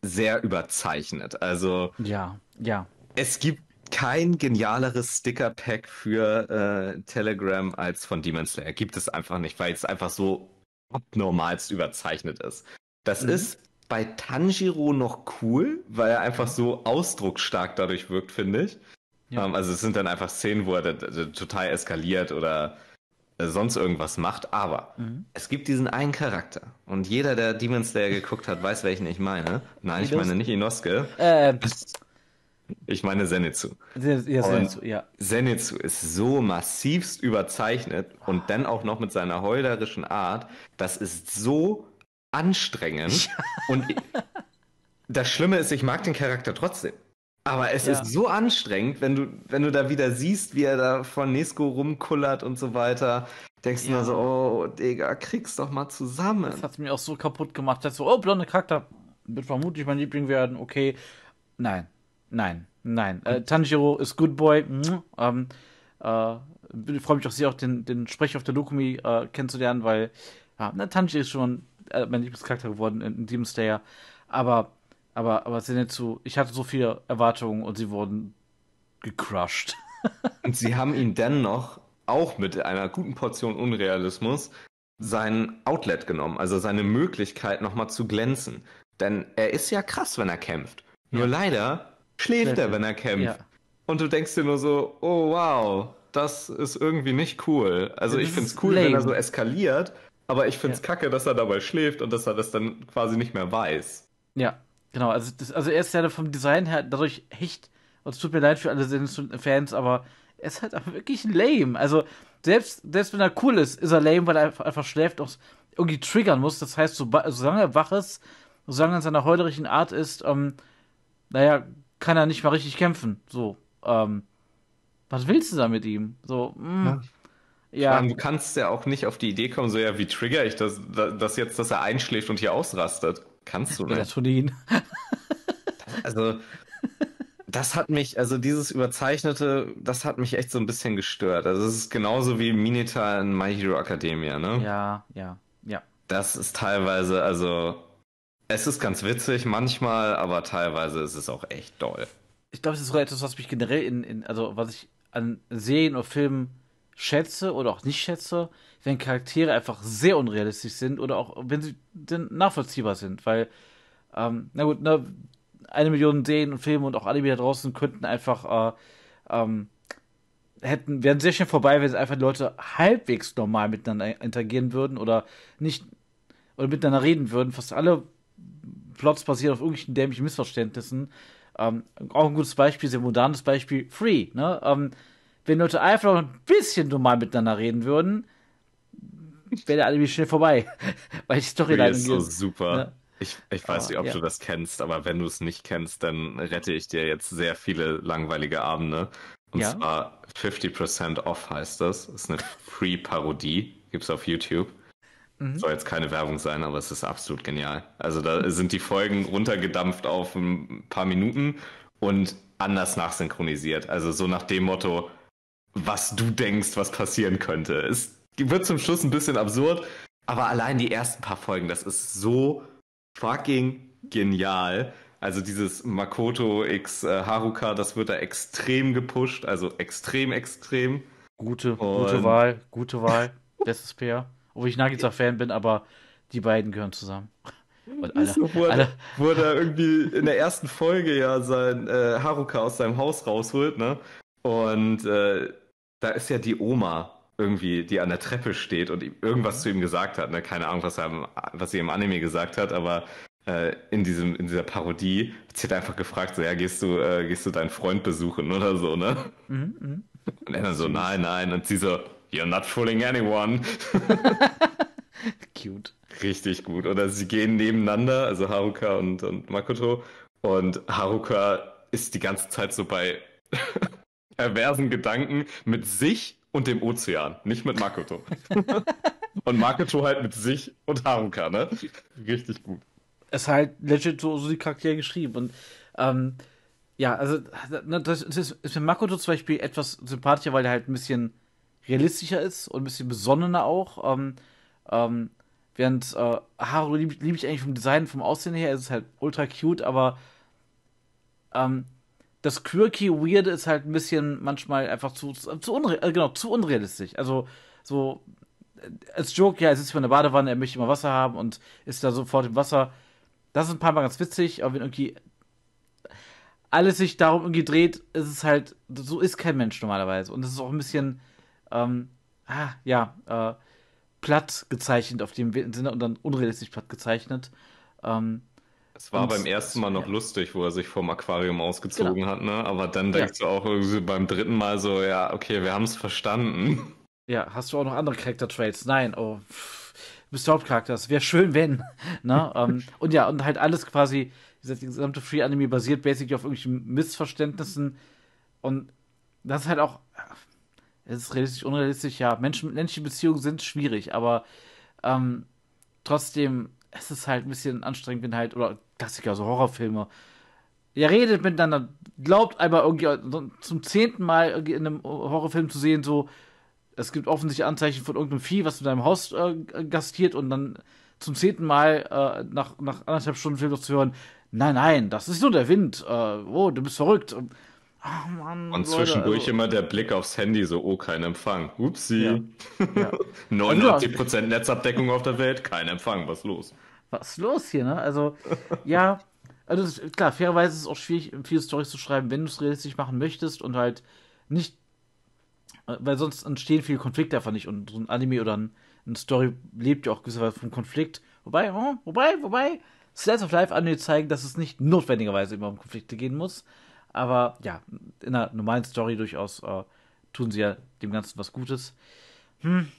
sehr überzeichnet. Also ja, ja. Es gibt kein genialeres Sticker-Pack für äh, Telegram als von Demon Slayer. Gibt es einfach nicht, weil es einfach so abnormalst überzeichnet ist. Das mhm. ist bei Tanjiro noch cool, weil er einfach mhm. so ausdrucksstark dadurch wirkt, finde ich. Ja. Ähm, also es sind dann einfach Szenen, wo er total eskaliert oder äh, sonst irgendwas macht, aber mhm. es gibt diesen einen Charakter. Und jeder, der Demon Slayer geguckt hat, weiß, welchen ich meine. Nein, ich meine nicht Inosuke. Ähm. Ich meine Zenitsu. Ja, Zenitsu, ja. Zenitsu ist so massivst überzeichnet und dann auch noch mit seiner heulerischen Art. Das ist so anstrengend. Ja. Und das Schlimme ist, ich mag den Charakter trotzdem. Aber es ja. ist so anstrengend, wenn du, wenn du da wieder siehst, wie er da von Nesco rumkullert und so weiter. Denkst ja. du nur so, oh, Digga, krieg's doch mal zusammen. Das hat's mir auch so kaputt gemacht. Das so, oh, blonde Charakter wird vermutlich mein Liebling werden, okay. Nein, nein, nein. Äh, hm. Tanjiro ist Good Boy. Ähm, äh, ich freue mich auch sehr, auch den, den Sprecher auf der Dokumi äh, kennenzulernen, weil ja, na, ne, Tanjiro ist schon äh, mein Lieblingscharakter geworden in, in Demon Slayer. Aber aber, aber so, ich hatte so viele Erwartungen und sie wurden gecrushed. und sie haben ihn dennoch auch mit einer guten Portion Unrealismus sein Outlet genommen, also seine Möglichkeit nochmal zu glänzen. Denn er ist ja krass, wenn er kämpft. Nur ja. leider schläft ja. er, wenn er kämpft. Ja. Und du denkst dir nur so, oh wow, das ist irgendwie nicht cool. Also das ich find's cool, lame. wenn er so eskaliert, aber ich find's kacke, dass er dabei schläft und dass er das dann quasi nicht mehr weiß. Ja, Genau, also, das, also er ist ja vom Design her dadurch echt, und es tut mir leid für alle Fans, aber er ist halt einfach wirklich lame. Also selbst, selbst wenn er cool ist, ist er lame, weil er einfach, einfach schläft und irgendwie triggern muss. Das heißt, so, solange er wach ist, solange er in seiner heulerischen Art ist, ähm, naja, kann er nicht mal richtig kämpfen. So, ähm, was willst du da mit ihm? So, mh. Mm. Ja. Allem, du kannst ja auch nicht auf die Idee kommen, so ja, wie trigger ich das, das jetzt, dass er einschläft und hier ausrastet. Kannst du nicht. Ne? Melatonin. also, das hat mich, also dieses Überzeichnete, das hat mich echt so ein bisschen gestört. Also, es ist genauso wie Minita in My Hero Academia, ne? Ja, ja, ja. Das ist teilweise, also, es ist ganz witzig manchmal, aber teilweise ist es auch echt doll. Ich glaube, es ist so etwas, was mich generell in, in also, was ich an Serien oder Filmen schätze oder auch nicht schätze, wenn Charaktere einfach sehr unrealistisch sind oder auch wenn sie denn nachvollziehbar sind, weil, ähm, na gut, ne, eine Million Serien und Filme und auch Anime da draußen könnten einfach, äh, ähm, hätten, wären sehr schön vorbei, wenn einfach Leute halbwegs normal miteinander interagieren würden oder nicht, oder miteinander reden würden. Fast alle Plots basieren auf irgendwelchen dämlichen Missverständnissen. Ähm, auch ein gutes Beispiel, sehr modernes Beispiel, Free, ne? Ähm, wenn Leute einfach noch ein bisschen normal miteinander reden würden, wäre der Anime schnell vorbei. Weil die Story leider ist so super. Ne? Ich, ich weiß aber, nicht, ob ja. du das kennst, aber wenn du es nicht kennst, dann rette ich dir jetzt sehr viele langweilige Abende. Und ja? zwar 50% Off heißt das. das ist eine Free-Parodie, gibt es auf YouTube. Mhm. Soll jetzt keine Werbung sein, aber es ist absolut genial. Also da sind die Folgen runtergedampft auf ein paar Minuten und anders nachsynchronisiert. Also so nach dem Motto, was du denkst, was passieren könnte. Es wird zum Schluss ein bisschen absurd, aber allein die ersten paar Folgen, das ist so fucking genial. Also dieses Makoto x äh, Haruka, das wird da extrem gepusht, also extrem, extrem. Gute, Und... gute Wahl, gute Wahl. Bestes Pair. Obwohl ich Nagisa-Fan bin, aber die beiden gehören zusammen. Und alle, so, wo, alle. wo er irgendwie in der ersten Folge ja sein äh, Haruka aus seinem Haus rausholt, ne? Und äh, da ist ja die Oma irgendwie, die an der Treppe steht und irgendwas zu ihm gesagt hat. Ne? Keine Ahnung, was, er, was sie im Anime gesagt hat, aber äh, in, diesem, in dieser Parodie hat sie einfach gefragt, so, ja, gehst du, äh, gehst du deinen Freund besuchen oder so, ne? Mhm, mhm. und er dann so, nein, nein. Und sie so, you're not fooling anyone. Cute. Richtig gut. Oder sie gehen nebeneinander, also Haruka und, und Makoto. Und Haruka ist die ganze Zeit so bei perversen Gedanken mit sich und dem Ozean, nicht mit Makoto. und Makoto halt mit sich und Haruka, ne? Richtig gut. Ist halt legit so, so die Charaktere geschrieben. Und ähm, ja, also ne, das ist, ist mit Makoto zum Beispiel etwas sympathischer, weil er halt ein bisschen realistischer ist und ein bisschen besonnener auch. Ähm, ähm, während äh, Haru liebe lieb ich eigentlich vom Design, vom Aussehen her, ist halt ultra cute, aber ähm, das quirky weird ist halt ein bisschen manchmal einfach zu, zu, unre äh, genau, zu unrealistisch. Also so äh, als Joke, ja, er sitzt in der Badewanne, er möchte immer Wasser haben und ist da sofort im Wasser. Das ist ein paar Mal ganz witzig, aber wenn irgendwie alles sich darum irgendwie dreht, ist es halt, so ist kein Mensch normalerweise. Und es ist auch ein bisschen, ähm, ah, ja, äh, platt gezeichnet auf dem Sinne und dann unrealistisch platt gezeichnet. Ähm, es war beim ersten Mal noch lustig, wo er sich vom Aquarium ausgezogen genau. hat, ne? Aber dann denkst ja. du auch irgendwie beim dritten Mal so, ja, okay, wir haben es verstanden. Ja, hast du auch noch andere Charakter-Traits? Nein, oh, pff, bist du Hauptcharakter, es wäre schön, wenn. ne? um, ähm, und ja, und halt alles quasi, die gesamte Free-Anime basiert basically auf irgendwelchen Missverständnissen und das ist halt auch, es ist realistisch, unrealistisch, ja, Menschen, menschliche Beziehungen sind schwierig, aber ähm, trotzdem es ist halt ein bisschen anstrengend, wenn halt, oder Klassiker, so Horrorfilme. Ihr redet miteinander, glaubt einmal irgendwie zum zehnten Mal in einem Horrorfilm zu sehen, so, es gibt offensichtlich Anzeichen von irgendeinem Vieh, was in deinem Haus äh, gastiert und dann zum zehnten Mal äh, nach, nach anderthalb Stunden Film noch zu hören, nein, nein, das ist nur der Wind, äh, oh, du bist verrückt. Und Oh Mann, und zwischendurch Leute, also... immer der Blick aufs Handy, so, oh, kein Empfang. Upsi. Ja. ja. 89% Netzabdeckung auf der Welt, kein Empfang, was los? Was los hier, ne? Also, ja, also klar, fairerweise ist es auch schwierig, viele Storys zu schreiben, wenn du es realistisch machen möchtest und halt nicht, weil sonst entstehen viele Konflikte einfach nicht und so ein Anime oder ein, ein Story lebt ja auch gewisserweise vom Konflikt. Wobei, oh, wobei, wobei, Slash of Life Anime zeigen, dass es nicht notwendigerweise immer um Konflikte gehen muss. Aber ja, in einer normalen Story durchaus äh, tun sie ja dem Ganzen was Gutes. Hm.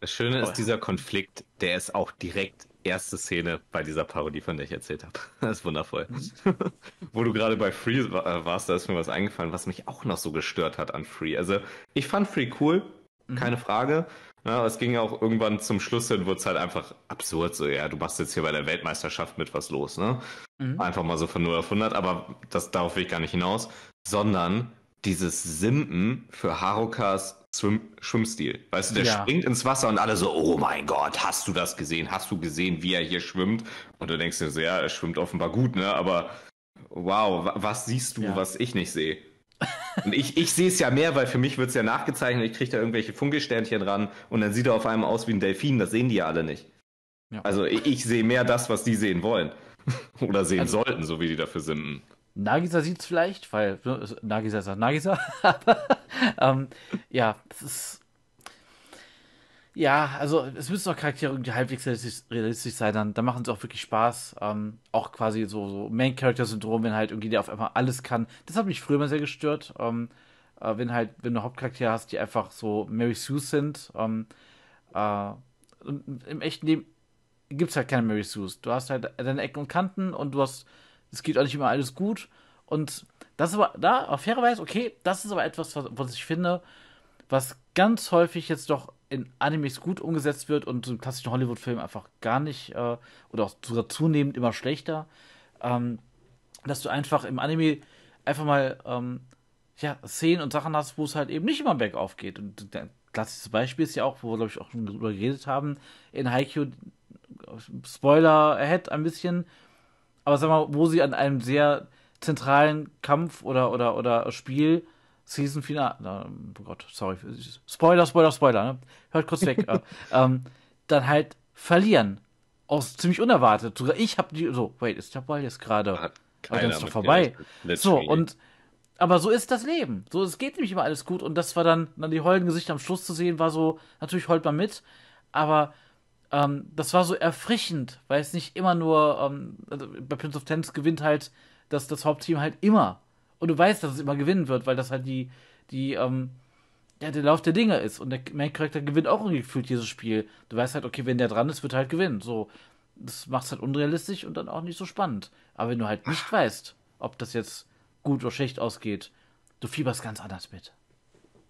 Das Schöne ist, dieser Konflikt, der ist auch direkt erste Szene bei dieser Parodie, von der ich erzählt habe. Das ist wundervoll. Mhm. Wo du gerade bei Free äh, warst, da ist mir was eingefallen, was mich auch noch so gestört hat an Free. Also, ich fand Free cool, mhm. keine Frage. Ja, es ging ja auch irgendwann zum Schluss hin, wurde es halt einfach absurd. So, ja, du machst jetzt hier bei der Weltmeisterschaft mit was los, ne? Mhm. Einfach mal so von 0 auf 100, aber das, darauf will ich gar nicht hinaus. Sondern dieses Simpen für Harukas Swim Schwimmstil. Weißt du, der ja. springt ins Wasser und alle so, oh mein Gott, hast du das gesehen? Hast du gesehen, wie er hier schwimmt? Und du denkst dir so, ja, er schwimmt offenbar gut, ne? Aber wow, was siehst du, ja. was ich nicht sehe? Und ich, ich sehe es ja mehr, weil für mich wird es ja nachgezeichnet, ich kriege da irgendwelche Funkelsternchen ran und dann sieht er auf einmal aus wie ein Delfin, das sehen die ja alle nicht. Ja. Also ich, ich sehe mehr das, was die sehen wollen. Oder sehen also, sollten, so wie die dafür sind. Nagisa sieht es vielleicht, weil ne, Nagisa sagt Nagisa. Aber, ähm, ja, das ist ja, also es müssen auch Charaktere irgendwie halbwegs realistisch, sein, dann, dann machen sie auch wirklich Spaß. Ähm, auch quasi so, so Main-Character-Syndrom, wenn halt irgendwie der auf einmal alles kann. Das hat mich früher immer sehr gestört. Ähm, äh, wenn halt, wenn du Hauptcharaktere hast, die einfach so Mary Sue sind. Ähm, äh, Im echten Leben gibt es halt keine Mary Sues. Du hast halt deine Ecken und Kanten und du hast, es geht auch nicht immer alles gut. Und das aber, da, auf faire Weise, okay, das ist aber etwas, was, was ich finde, was ganz häufig jetzt doch in Animes gut umgesetzt wird und im klassischen Hollywood-Film einfach gar nicht äh, oder auch sogar zunehmend immer schlechter, ähm, dass du einfach im Anime einfach mal ähm, ja, Szenen und Sachen hast, wo es halt eben nicht immer bergauf geht. Und ein klassisches Beispiel ist ja auch, wo wir, glaube ich, auch schon drüber geredet haben, in Haikyuu, Spoiler ahead ein bisschen, aber sag mal, wo sie an einem sehr zentralen Kampf oder, oder, oder Spiel Season Finale. Oh Gott, sorry. Spoiler, Spoiler, Spoiler. Ne? Hört kurz weg. Äh, ähm, dann halt verlieren. Aus ziemlich unerwartet. Sogar ich habe die. So, wait, ist der Ball jetzt gerade. Aber dann ist doch vorbei. So, und. Aber so ist das Leben. So, es geht nämlich immer alles gut. Und das war dann, dann die holden Gesichter am Schluss zu sehen, war so, natürlich heult man mit, aber ähm, das war so erfrischend, weil es nicht immer nur, ähm, also bei Prince of Tennis gewinnt halt dass das Hauptteam halt immer. Und du weißt, dass es immer gewinnen wird, weil das halt die, die, ähm, der, der Lauf der Dinge ist. Und der Main-Charakter gewinnt auch irgendwie gefühlt dieses Spiel. Du weißt halt, okay, wenn der dran ist, wird er halt gewinnen. So, das macht es halt unrealistisch und dann auch nicht so spannend. Aber wenn du halt nicht weißt, ob das jetzt gut oder schlecht ausgeht, du fieberst ganz anders mit.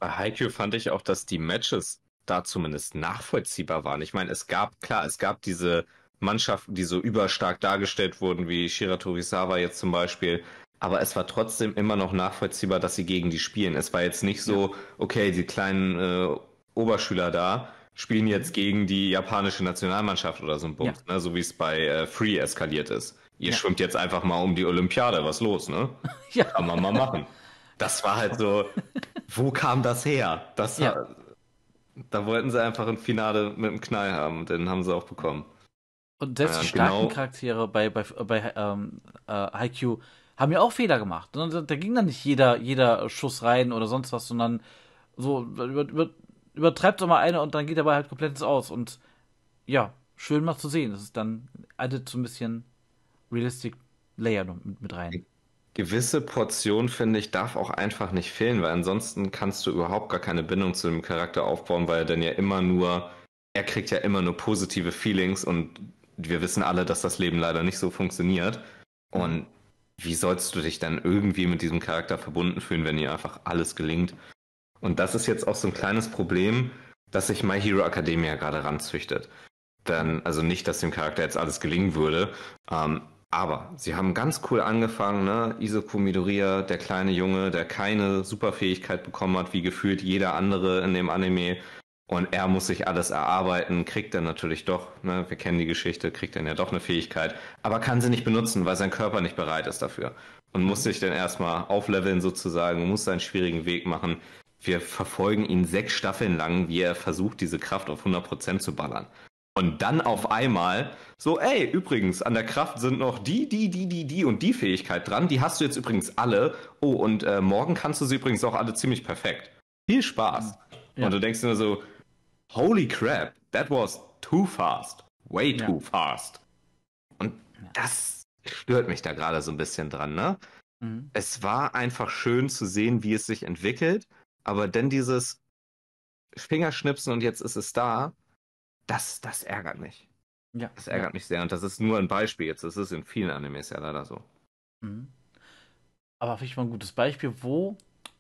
Bei Haikyuu fand ich auch, dass die Matches da zumindest nachvollziehbar waren. Ich meine, es gab, klar, es gab diese Mannschaften, die so überstark dargestellt wurden, wie Shiratorisawa jetzt zum Beispiel, aber es war trotzdem immer noch nachvollziehbar, dass sie gegen die spielen. Es war jetzt nicht so, okay, die kleinen äh, Oberschüler da spielen jetzt gegen die japanische Nationalmannschaft oder so ein Bums, ja. ne? so wie es bei äh, Free eskaliert ist. Ihr ja. schwimmt jetzt einfach mal um die Olympiade, was los, ne? ja. Kann man mal machen. Das war halt so, wo kam das her? Das ja. war, da wollten sie einfach ein Finale mit einem Knall haben, den haben sie auch bekommen. Und selbst ja, die starken genau. Charaktere bei, bei, bei ähm, äh, Haikyuu haben ja auch Fehler gemacht. Da, da ging dann nicht jeder, jeder Schuss rein oder sonst was, sondern so über, über, übertreibt doch mal eine und dann geht dabei halt komplett ins Aus. Und ja, schön mal zu sehen. Das ist dann, addet so ein bisschen Realistic Layer mit, mit rein gewisse Portion, finde ich, darf auch einfach nicht fehlen, weil ansonsten kannst du überhaupt gar keine Bindung zu dem Charakter aufbauen, weil er dann ja immer nur, er kriegt ja immer nur positive Feelings und wir wissen alle, dass das Leben leider nicht so funktioniert. Und wie sollst du dich dann irgendwie mit diesem Charakter verbunden fühlen, wenn ihr einfach alles gelingt? Und das ist jetzt auch so ein kleines Problem, dass sich My Hero Academia gerade ranzüchtet. Denn, also nicht, dass dem Charakter jetzt alles gelingen würde, ähm, aber sie haben ganz cool angefangen, ne? Isoku Midoriya, der kleine Junge, der keine Superfähigkeit bekommen hat, wie gefühlt jeder andere in dem Anime, und er muss sich alles erarbeiten, kriegt dann natürlich doch, ne, wir kennen die Geschichte, kriegt dann ja doch eine Fähigkeit, aber kann sie nicht benutzen, weil sein Körper nicht bereit ist dafür. Und muss sich dann erstmal aufleveln sozusagen, muss seinen schwierigen Weg machen. Wir verfolgen ihn sechs Staffeln lang, wie er versucht, diese Kraft auf 100% zu ballern. Und dann auf einmal so, ey, übrigens, an der Kraft sind noch die, die, die, die, die und die Fähigkeit dran. Die hast du jetzt übrigens alle. Oh, und äh, morgen kannst du sie übrigens auch alle ziemlich perfekt. Viel Spaß. Ja. Und du denkst nur so, holy crap, that was too fast. Way too fast. Und das stört mich da gerade so ein bisschen dran, ne? Mhm. Es war einfach schön zu sehen, wie es sich entwickelt, aber denn dieses Fingerschnipsen und jetzt ist es da, das, das ärgert mich. Ja. Das ärgert ja. mich sehr und das ist nur ein Beispiel jetzt. Das ist in vielen Animes ja leider so. Mhm. Aber finde ich mal ein gutes Beispiel, wo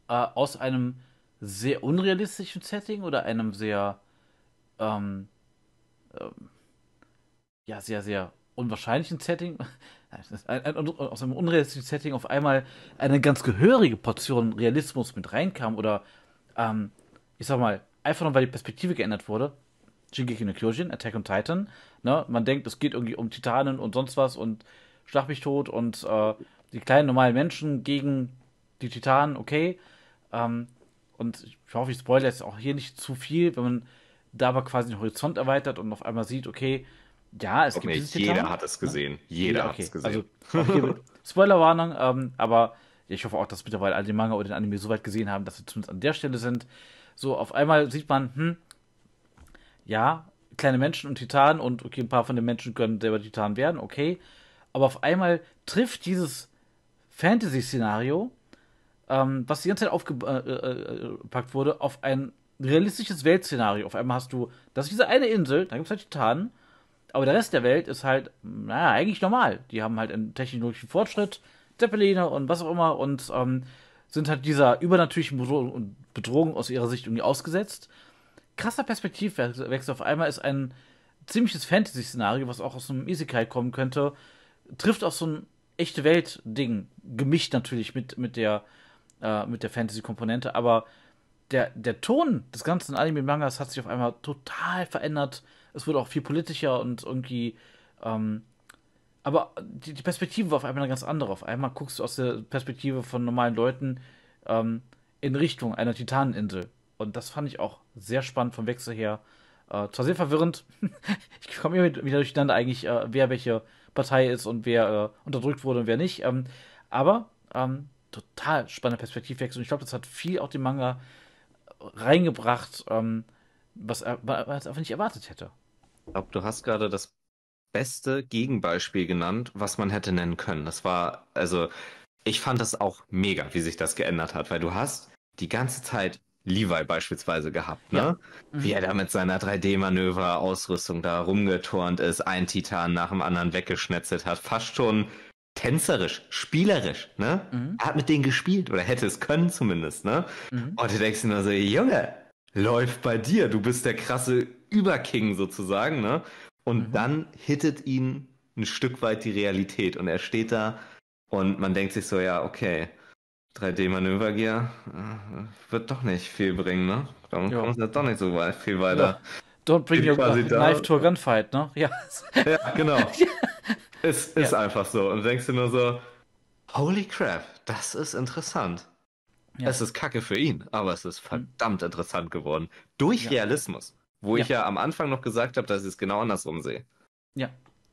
äh, aus einem sehr unrealistischen Setting oder einem sehr ähm, ähm, ja, sehr, sehr unwahrscheinlichen Setting, aus einem unrealistischen Setting auf einmal eine ganz gehörige Portion Realismus mit reinkam oder, ähm, ich sag mal, einfach nur weil die Perspektive geändert wurde. Shingeki no Kyojin, Attack on Titan, ne? man denkt, es geht irgendwie um Titanen und sonst was und Schlag mich tot und äh, die kleinen normalen Menschen gegen die Titanen, okay. Ähm, und ich hoffe, ich spoilere jetzt auch hier nicht zu viel, wenn man da aber quasi den Horizont erweitert und auf einmal sieht, okay, ja, es Doch gibt nicht, Jeder Titan. hat es gesehen. Ne? Jeder, jeder okay. hat es gesehen. Also, okay, Spoilerwarnung, ähm, aber ich hoffe auch, dass mittlerweile alle den Manga oder den Anime so weit gesehen haben, dass sie zumindest an der Stelle sind. So, auf einmal sieht man, hm, ja, kleine Menschen und Titanen und okay, ein paar von den Menschen können selber Titan werden, okay. Aber auf einmal trifft dieses Fantasy-Szenario, ähm, was die ganze Zeit aufgepackt äh, äh, äh wurde, auf ein realistisches Weltszenario. Auf einmal hast du, das ist diese eine Insel, da gibt es halt Titanen, aber der Rest der Welt ist halt, naja, eigentlich normal. Die haben halt einen technologischen Fortschritt, Zeppeline und was auch immer und ähm, sind halt dieser übernatürlichen Bedrohung aus ihrer Sicht irgendwie ausgesetzt. Krasser Perspektivwechsel auf einmal ist ein ziemliches Fantasy-Szenario, was auch aus einem Isekai kommen könnte, trifft auf so ein echte Welt-Ding. Gemischt natürlich mit, mit der, äh, mit der Fantasy-Komponente, aber der, der Ton des ganzen Anime-Mangas hat sich auf einmal total verändert. Es wurde auch viel politischer und irgendwie. Ähm, aber die, die, Perspektive war auf einmal eine ganz andere. Auf einmal guckst du aus der Perspektive von normalen Leuten ähm, in Richtung einer Titaneninsel. Und das fand ich auch sehr spannend vom Wechsel her. Äh, zwar sehr verwirrend. ich komme immer wieder durcheinander eigentlich, äh, wer welche Partei ist und wer äh, unterdrückt wurde und wer nicht. Ähm, aber ähm, total spannender Perspektivwechsel. Und ich glaube, das hat viel auch dem Manga reingebracht, ähm, was er einfach nicht erwartet hätte. Ich glaube, du hast gerade das beste Gegenbeispiel genannt, was man hätte nennen können. Das war, also, ich fand das auch mega, wie sich das geändert hat, weil du hast die ganze Zeit Levi beispielsweise gehabt, ne? Ja. Mhm. Wie er da mit seiner 3D-Manöver-Ausrüstung da rumgeturnt ist, ein Titan nach dem anderen weggeschnetzelt hat, fast schon tänzerisch, spielerisch, ne? Mhm. Er hat mit denen gespielt oder hätte es können zumindest, ne? Mhm. Und du denkst dir immer so, Junge, läuft bei dir, du bist der krasse Überking sozusagen, ne? Und mhm. dann hittet ihn ein Stück weit die Realität und er steht da und man denkt sich so, ja, okay, 3 d manövergier äh, wird doch nicht viel bringen, ne? Dann ja. kommst du doch nicht so viel weiter. Ja. Don't bring your knife to a gunfight, ne? Ja, ja genau. Es ist einfach so. Und denkst du nur so, holy crap, das ist interessant. Ja. Es ist kacke für ihn, aber es ist hm. verdammt mhm. interessant geworden. Durch ja. Realismus. Wo ich ja am Anfang noch gesagt habe, dass ich es genau andersrum sehe. Ja,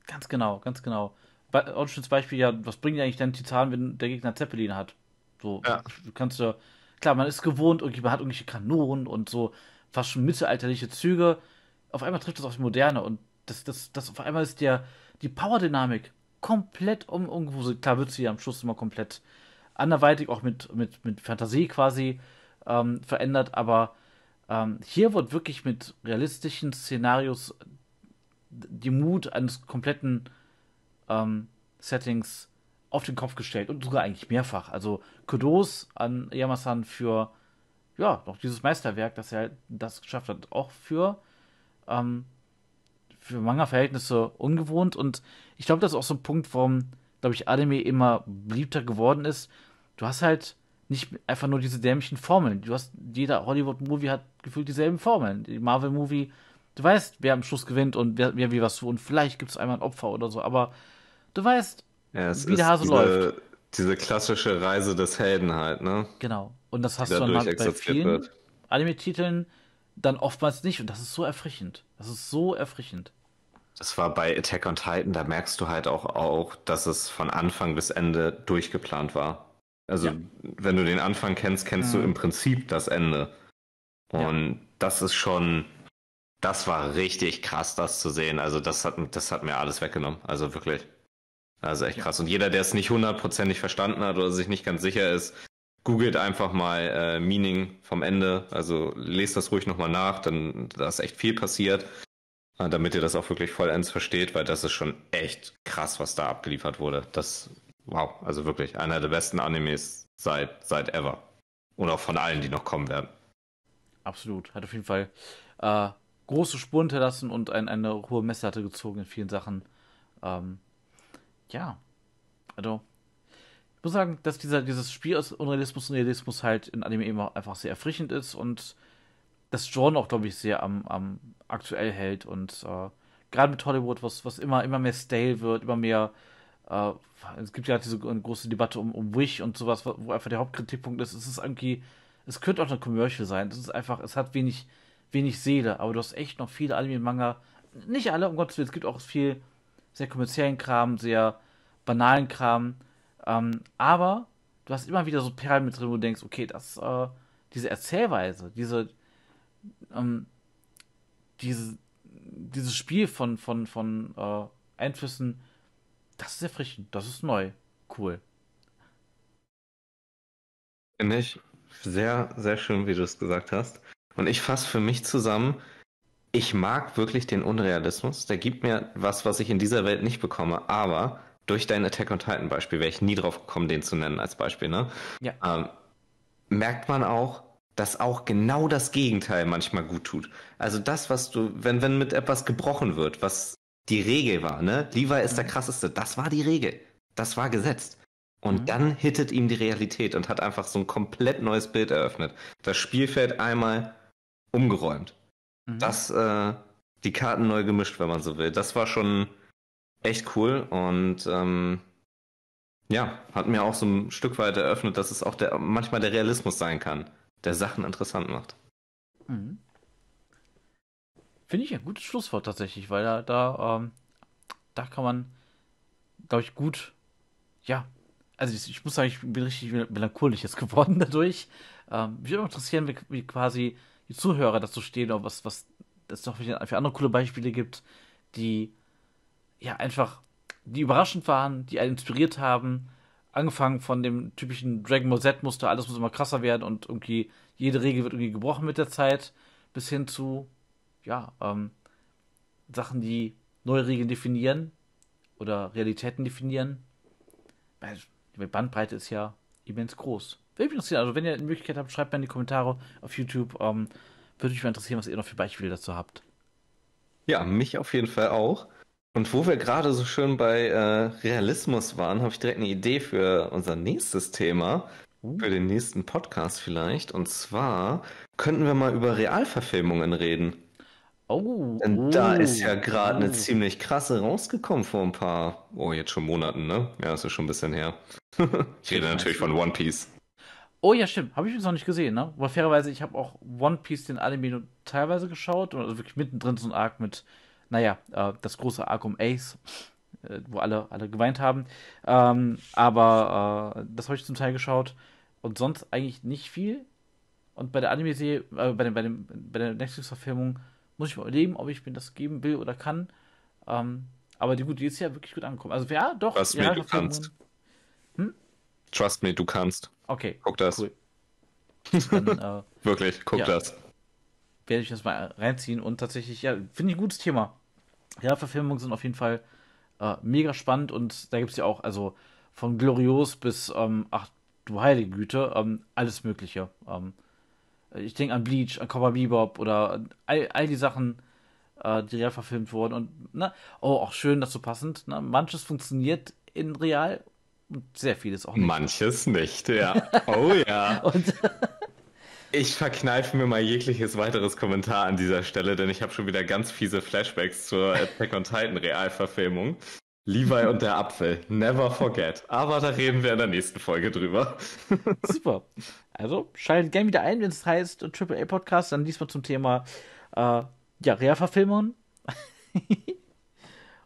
ganz genau, ganz genau. Be auch schönes Beispiel, ja, was bringt eigentlich dein Titan, wenn der Gegner Zeppelin hat? So, ja. kannst du, klar, man ist gewohnt, irgendwie, man hat irgendwelche Kanonen und so fast schon mittelalterliche Züge. Auf einmal trifft das auf die Moderne und das, das, das auf einmal ist der, die Power-Dynamik komplett um, umgewuselt. Klar wird sie am Schluss immer komplett anderweitig, auch mit, mit, mit Fantasie quasi ähm, verändert, aber ähm, hier wird wirklich mit realistischen Szenarios die Mut eines kompletten ähm, Settings auf den Kopf gestellt und sogar eigentlich mehrfach. Also Kudos an Yamasan für ja, noch dieses Meisterwerk, dass er halt das geschafft hat. Auch für ähm, für Manga-Verhältnisse ungewohnt und ich glaube, das ist auch so ein Punkt, warum, glaube ich, Anime immer beliebter geworden ist. Du hast halt nicht einfach nur diese dämlichen Formeln. Du hast, jeder Hollywood-Movie hat gefühlt dieselben Formeln. Die Marvel-Movie, du weißt, wer am Schluss gewinnt und wer, wer wie was tut und vielleicht gibt es einmal ein Opfer oder so, aber du weißt, ja, wie der Hase läuft. Diese klassische Reise des Helden halt, ne? Genau. Und das hast du dann halt bei vielen Anime-Titeln, dann oftmals nicht. Und das ist so erfrischend. Das ist so erfrischend. Das war bei Attack on Titan, da merkst du halt auch, auch dass es von Anfang bis Ende durchgeplant war. Also, ja. wenn du den Anfang kennst, kennst ja. du mhm. im Prinzip das Ende. Und ja. das ist schon, das war richtig krass, das zu sehen. Also, das hat, das hat mir alles weggenommen. Also wirklich. Also echt krass. Und jeder, der es nicht hundertprozentig verstanden hat oder sich nicht ganz sicher ist, googelt einfach mal äh, Meaning vom Ende. Also lest das ruhig nochmal nach, dann da ist echt viel passiert, äh, damit ihr das auch wirklich vollends versteht, weil das ist schon echt krass, was da abgeliefert wurde. Das, wow, also wirklich einer der besten Animes seit, seit ever. Und auch von allen, die noch kommen werden. Absolut, hat auf jeden Fall äh, große Spuren hinterlassen und ein, eine hohe Messlatte gezogen in vielen Sachen. Ähm, ja, also ich muss sagen, dass dieser, dieses Spiel aus Unrealismus und Realismus halt in Anime immer einfach sehr erfrischend ist und das Genre auch, glaube ich, sehr am, am aktuell hält und äh, gerade mit Hollywood, was, was immer, immer mehr stale wird, immer mehr äh, es gibt ja diese große Debatte um, um Wish und sowas, wo einfach der Hauptkritikpunkt ist, es ist irgendwie, es könnte auch eine Commercial sein, es ist einfach, es hat wenig, wenig Seele, aber du hast echt noch viele Anime-Manga, nicht alle, um Gottes Willen, es gibt auch viel sehr kommerziellen Kram, sehr banalen Kram, ähm, aber du hast immer wieder so Perlen mit drin, wo du denkst, okay, das, äh, diese Erzählweise, diese, ähm, diese, dieses Spiel von, von, von äh, Einflüssen, das ist erfrischend, das ist neu, cool. Finde ich sehr, sehr schön, wie du es gesagt hast. Und ich fasse für mich zusammen, ich mag wirklich den Unrealismus. Der gibt mir was, was ich in dieser Welt nicht bekomme. Aber durch dein Attack on Titan Beispiel wäre ich nie drauf gekommen, den zu nennen als Beispiel, ne? Ja. Ähm, merkt man auch, dass auch genau das Gegenteil manchmal gut tut. Also das, was du, wenn, wenn mit etwas gebrochen wird, was die Regel war, ne? Levi ist mhm. der krasseste, das war die Regel. Das war gesetzt. Und mhm. dann hittet ihm die Realität und hat einfach so ein komplett neues Bild eröffnet. Das Spielfeld einmal umgeräumt. Mhm. Das, äh, die Karten neu gemischt, wenn man so will. Das war schon, echt cool und ähm, ja, hat mir auch so ein Stück weit eröffnet, dass es auch der, manchmal der Realismus sein kann, der Sachen interessant macht. Mhm. Finde ich ein gutes Schlusswort tatsächlich, weil da, da, ähm, da kann man, glaube ich, gut, ja, also ich, ich, muss sagen, ich bin richtig melancholisch jetzt geworden dadurch. Ähm, mich würde interessieren, wie, wie, quasi die Zuhörer dazu stehen, oder was, was es noch für andere coole Beispiele gibt, die ja, einfach, die überraschend waren, die einen inspiriert haben. Angefangen von dem typischen Dragon Ball Z-Muster, alles muss immer krasser werden und irgendwie jede Regel wird irgendwie gebrochen mit der Zeit, bis hin zu, ja, ähm, Sachen, die neue Regeln definieren oder Realitäten definieren. Die Bandbreite ist ja immens groß. also wenn ihr die Möglichkeit habt, schreibt mir in die Kommentare auf YouTube. Ähm, würde mich mal interessieren, was ihr noch für Beispiele dazu habt. Ja, mich auf jeden Fall auch. Und wo wir gerade so schön bei äh, Realismus waren, habe ich direkt eine Idee für unser nächstes Thema, uh. für den nächsten Podcast vielleicht. Und zwar könnten wir mal über Realverfilmungen reden. Oh. Denn oh, da ist ja gerade oh. eine uh. ziemlich krasse rausgekommen vor ein paar, oh, jetzt schon Monaten, ne? Ja, ist ja schon ein bisschen her. ich rede natürlich von One Piece. Oh ja, stimmt. Habe ich jetzt noch nicht gesehen, ne? Aber fairerweise, ich habe auch One Piece den Anime nur teilweise geschaut also wirklich mittendrin so ein Arc mit naja, äh, das große Arkham Ace, äh, wo alle, alle geweint haben. Ähm, aber äh, das habe ich zum Teil geschaut und sonst eigentlich nicht viel. Und bei der Anime-Serie, äh, bei, dem, bei, dem, bei der Netflix-Verfilmung muss ich mal überlegen, ob ich mir das geben will oder kann. Ähm, aber die, gut, die ist ja wirklich gut angekommen. Also ja, doch. Trust ja, me, du kannst. Hm? Trust me, du kannst. Okay. Guck das. Cool. Dann, äh, Wirklich, guck ja, das. Werde ich das mal reinziehen und tatsächlich, ja, finde ich ein gutes Thema ja, Verfilmungen sind auf jeden Fall äh, mega spannend und da gibt es ja auch, also von glorios bis, ähm, ach du heilige Güte, ähm, alles Mögliche. Ähm, ich denke an Bleach, an Copper Bebop oder all, all die Sachen, äh, die real verfilmt wurden. Und, ne, oh, auch schön, dazu passend. Ne? Manches funktioniert in real und sehr vieles auch nicht. Manches nicht, ja. Oh ja. und, ich verkneife mir mal jegliches weiteres Kommentar an dieser Stelle, denn ich habe schon wieder ganz fiese Flashbacks zur Attack on Titan Realverfilmung. Levi und der Apfel. Never forget. Aber da reden wir in der nächsten Folge drüber. Super. Also schaltet gerne wieder ein, wenn es heißt Triple A Podcast, dann diesmal zum Thema äh, ja, Realverfilmungen.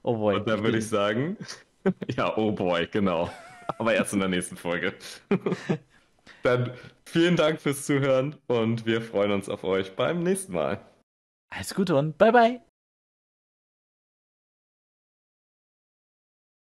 oh boy. Und dann würde ich sagen, ja, oh boy, genau. Aber erst in der nächsten Folge. Dann vielen Dank fürs Zuhören und wir freuen uns auf euch beim nächsten Mal. Alles Gute und bye bye.